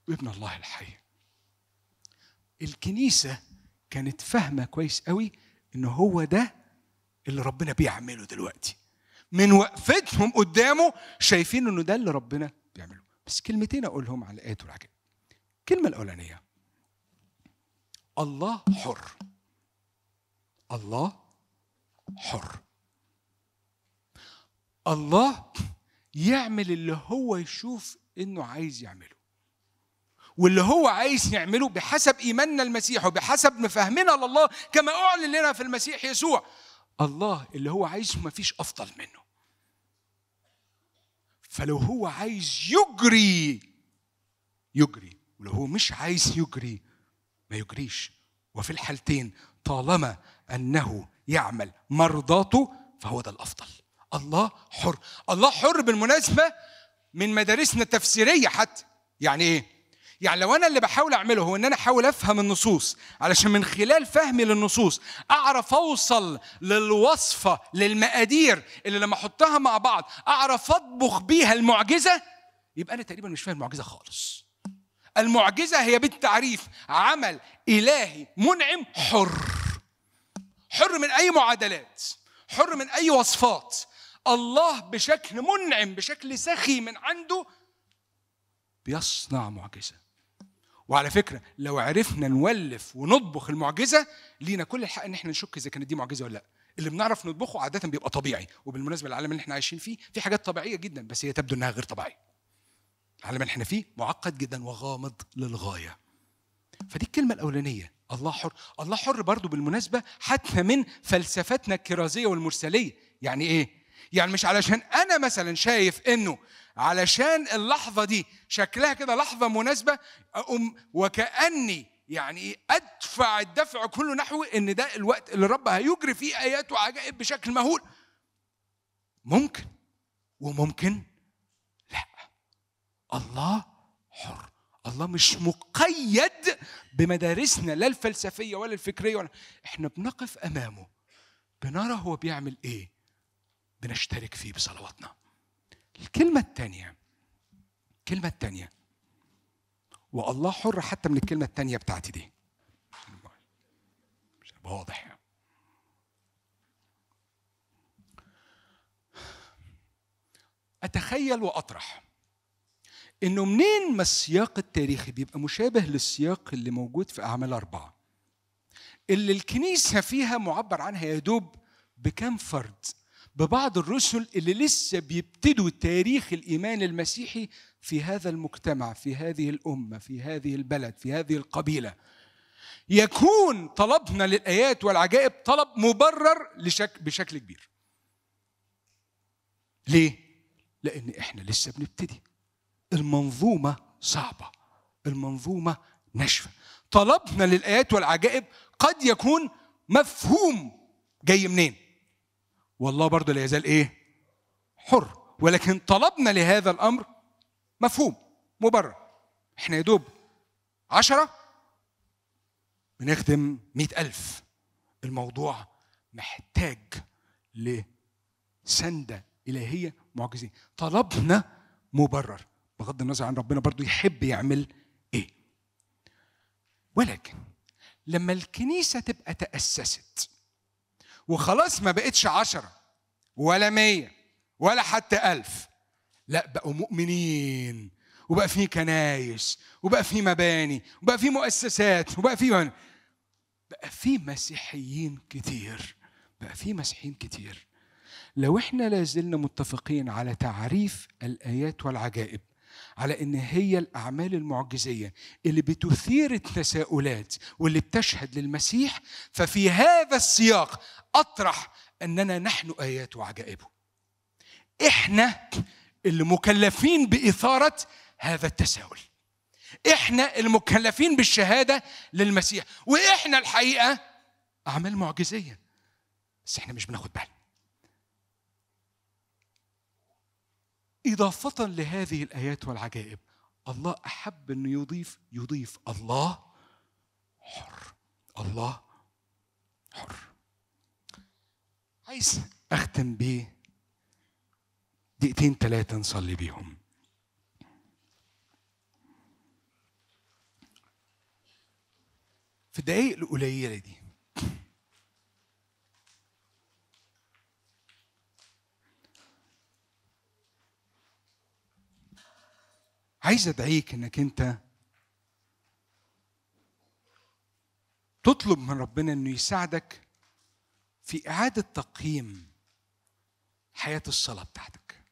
ابن الله الحي الكنيسه كانت فاهمه كويس قوي ان هو ده اللي ربنا بيعمله دلوقتي من وقفتهم قدامه شايفين انه ده اللي ربنا بيعمله بس كلمتين اقولهم على الايات والعجائب الكلمه الاولانيه الله حر الله حر الله يعمل اللي هو يشوف انه عايز يعمله واللي هو عايز يعمله بحسب إيماننا المسيح وبحسب مفاهمنا لله كما أعلن لنا في المسيح يسوع الله اللي هو عايزه ما فيش أفضل منه فلو هو عايز يجري يجري ولو هو مش عايز يجري ما يجريش وفي الحالتين طالما أنه يعمل مرضاته فهو ده الأفضل الله حر الله حر بالمناسبة من مدارسنا التفسيرية حتى يعني إيه يعني لو انا اللي بحاول اعمله هو ان انا احاول افهم النصوص علشان من خلال فهمي للنصوص اعرف اوصل للوصفه للمقادير اللي لما احطها مع بعض اعرف اطبخ بيها المعجزه يبقى انا تقريبا مش فاهم المعجزه خالص المعجزه هي بالتعريف عمل الهي منعم حر حر من اي معادلات حر من اي وصفات الله بشكل منعم بشكل سخي من عنده بيصنع معجزه وعلى فكره لو عرفنا نولف ونطبخ المعجزه لينا كل الحق ان احنا نشك اذا كانت دي معجزه ولا لا اللي بنعرف نطبخه عاده بيبقى طبيعي وبالمناسبه العالم اللي احنا عايشين فيه في حاجات طبيعيه جدا بس هي تبدو انها غير طبيعيه العالم اللي احنا فيه معقد جدا وغامض للغايه فدي الكلمه الاولانيه الله حر الله حر برضو بالمناسبه حتى من فلسفتنا الكرازيه والمرسليه يعني ايه يعني مش علشان انا مثلا شايف انه علشان اللحظة دي شكلها كده لحظة مناسبة أقوم وكأني يعني إيه، أدفع الدفع كله نحو إن ده الوقت اللي الرب هيجري فيه آيات وعجائب بشكل مهول ممكن وممكن لا الله حر الله مش مقيد بمدارسنا لا الفلسفيه ولا الفكريه ولا احنا بنقف امامه بنرى هو بيعمل ايه بنشترك فيه بصلواتنا الكلمة الثانية الكلمة الثانية والله حر حتى من الكلمة الثانية بتاعتي دي مش واضح أتخيل وأطرح إنه منين ما السياق التاريخي بيبقى مشابه للسياق اللي موجود في أعمال أربعة اللي الكنيسة فيها معبر عنها يدوب بكم فرد ببعض الرسل اللي لسه بيبتدوا تاريخ الايمان المسيحي في هذا المجتمع في هذه الامه في هذه البلد في هذه القبيله يكون طلبنا للايات والعجائب طلب مبرر لشك بشكل كبير ليه لان احنا لسه بنبتدي المنظومه صعبه المنظومه ناشفه طلبنا للايات والعجائب قد يكون مفهوم جاي منين والله برضه لا يزال ايه حر ولكن طلبنا لهذا الامر مفهوم مبرر احنا يا دوب عشرة بنخدم مئة ألف الموضوع محتاج لسندة إلهية معجزين طلبنا مبرر بغض النظر عن ربنا برضو يحب يعمل إيه ولكن لما الكنيسة تبقى تأسست وخلاص ما بقتش عشرة ولا مية ولا حتى ألف لا بقوا مؤمنين وبقى في كنايس وبقى في مباني وبقى في مؤسسات وبقى في من... بقى في مسيحيين كتير بقى في مسيحيين كتير لو احنا لازلنا متفقين على تعريف الآيات والعجائب على ان هي الاعمال المعجزيه اللي بتثير التساؤلات واللي بتشهد للمسيح ففي هذا السياق اطرح اننا نحن ايات وعجائبه احنا اللي مكلفين باثاره هذا التساؤل احنا المكلفين بالشهاده للمسيح واحنا الحقيقه اعمال معجزيه بس احنا مش بناخد بالنا إضافة لهذه الآيات والعجائب الله أحب أن يضيف يضيف الله حر الله حر عايز أختم ب دقيقتين ثلاثة نصلي بيهم في الدقايق القليلة دي عايز ادعيك انك انت تطلب من ربنا انه يساعدك في اعاده تقييم حياه الصلاه بتاعتك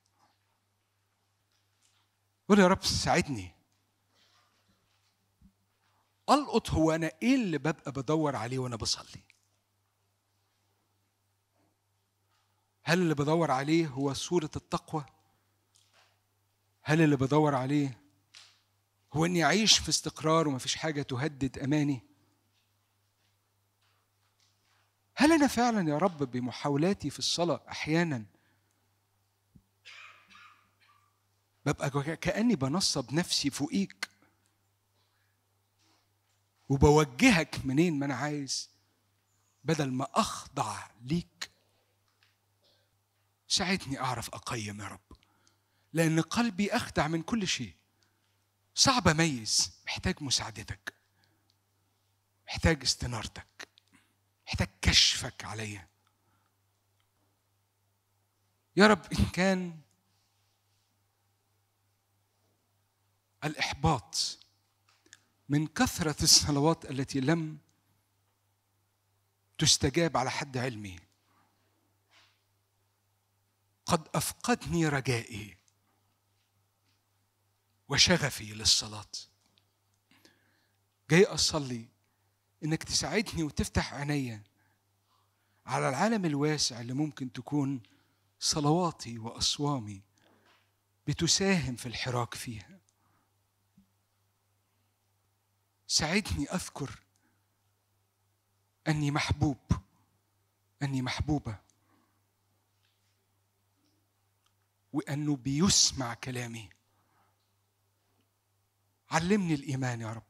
قول يا رب ساعدني القط هو انا ايه اللي ببقى بدور عليه وانا بصلي هل اللي بدور عليه هو صوره التقوى هل اللي بدور عليه هو اني اعيش في استقرار ومفيش حاجه تهدد اماني هل انا فعلا يا رب بمحاولاتي في الصلاه احيانا ببقى كاني بنصب نفسي فوقيك وبوجهك منين ما انا عايز بدل ما اخضع ليك ساعدني اعرف اقيم يا رب لان قلبي اخدع من كل شيء صعب اميز محتاج مساعدتك محتاج استنارتك محتاج كشفك عليا يا رب ان كان الاحباط من كثره الصلوات التي لم تستجاب على حد علمي قد افقدني رجائي وشغفي للصلاة جاي أصلي إنك تساعدني وتفتح عينيا على العالم الواسع اللي ممكن تكون صلواتي وأصوامي بتساهم في الحراك فيها ساعدني أذكر أني محبوب أني محبوبة وأنه بيسمع كلامي علمني الايمان يا رب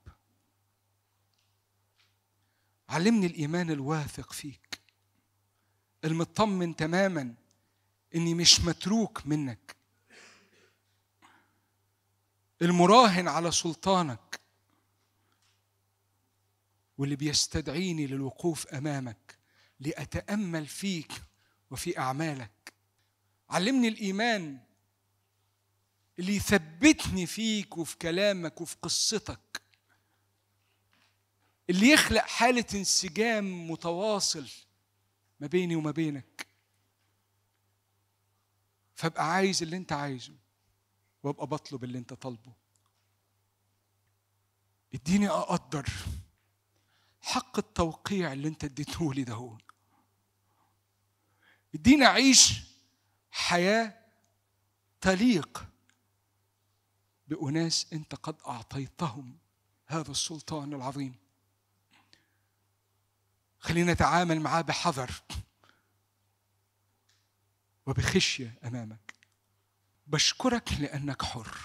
علمني الايمان الواثق فيك المطمن تماما اني مش متروك منك المراهن على سلطانك واللي بيستدعيني للوقوف امامك لاتامل فيك وفي اعمالك علمني الايمان اللي يثبتني فيك وفي كلامك وفي قصتك اللي يخلق حالة انسجام متواصل ما بيني وما بينك فابقى عايز اللي انت عايزه وابقى بطلب اللي انت طالبه اديني اقدر حق التوقيع اللي انت اديته لي ده اديني اعيش حياه تليق بأناس أنت قد أعطيتهم هذا السلطان العظيم خلينا نتعامل معاه بحذر وبخشية أمامك بشكرك لأنك حر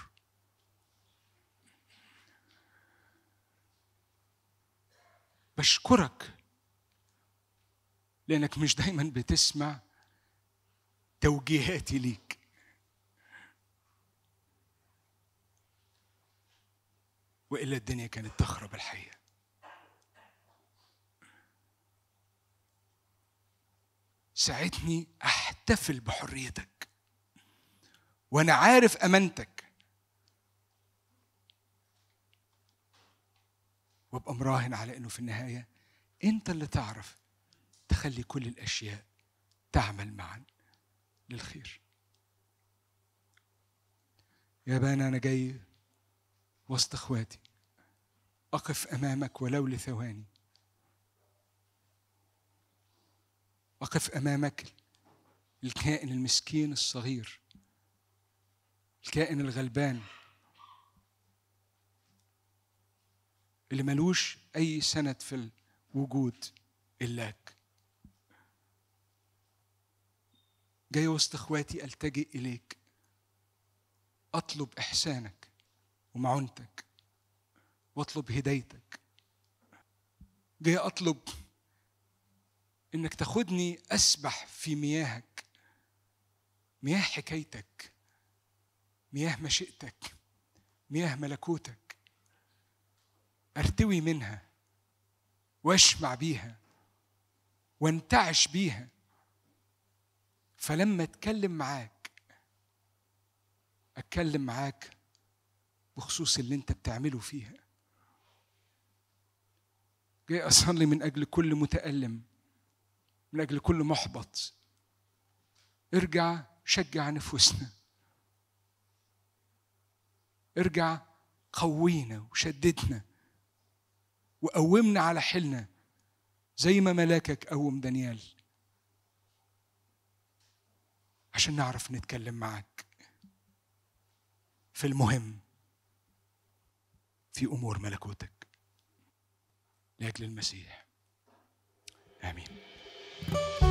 بشكرك لأنك مش دايما بتسمع توجيهاتي ليك والا الدنيا كانت تخرب الحقيقه ساعدني احتفل بحريتك وانا عارف امانتك وابقى مراهن على انه في النهايه انت اللي تعرف تخلي كل الاشياء تعمل معا للخير يا بنا انا جاي وسط اخواتي اقف امامك ولو لثواني اقف امامك الكائن المسكين الصغير الكائن الغلبان اللي ملوش اي سند في الوجود الاك جاي وسط اخواتي التجئ اليك اطلب احسانك ومعونتك واطلب هدايتك جاي اطلب انك تاخدني اسبح في مياهك مياه حكايتك مياه مشيئتك مياه ملكوتك ارتوي منها واشمع بيها وانتعش بيها فلما اتكلم معاك اتكلم معاك بخصوص اللي انت بتعمله فيها جاي اصلي من اجل كل متالم من اجل كل محبط ارجع شجع نفوسنا ارجع قوينا وشددنا وقومنا على حيلنا زي ما ملاكك قوم دانيال عشان نعرف نتكلم معاك في المهم في امور ملكوتك لاجل المسيح امين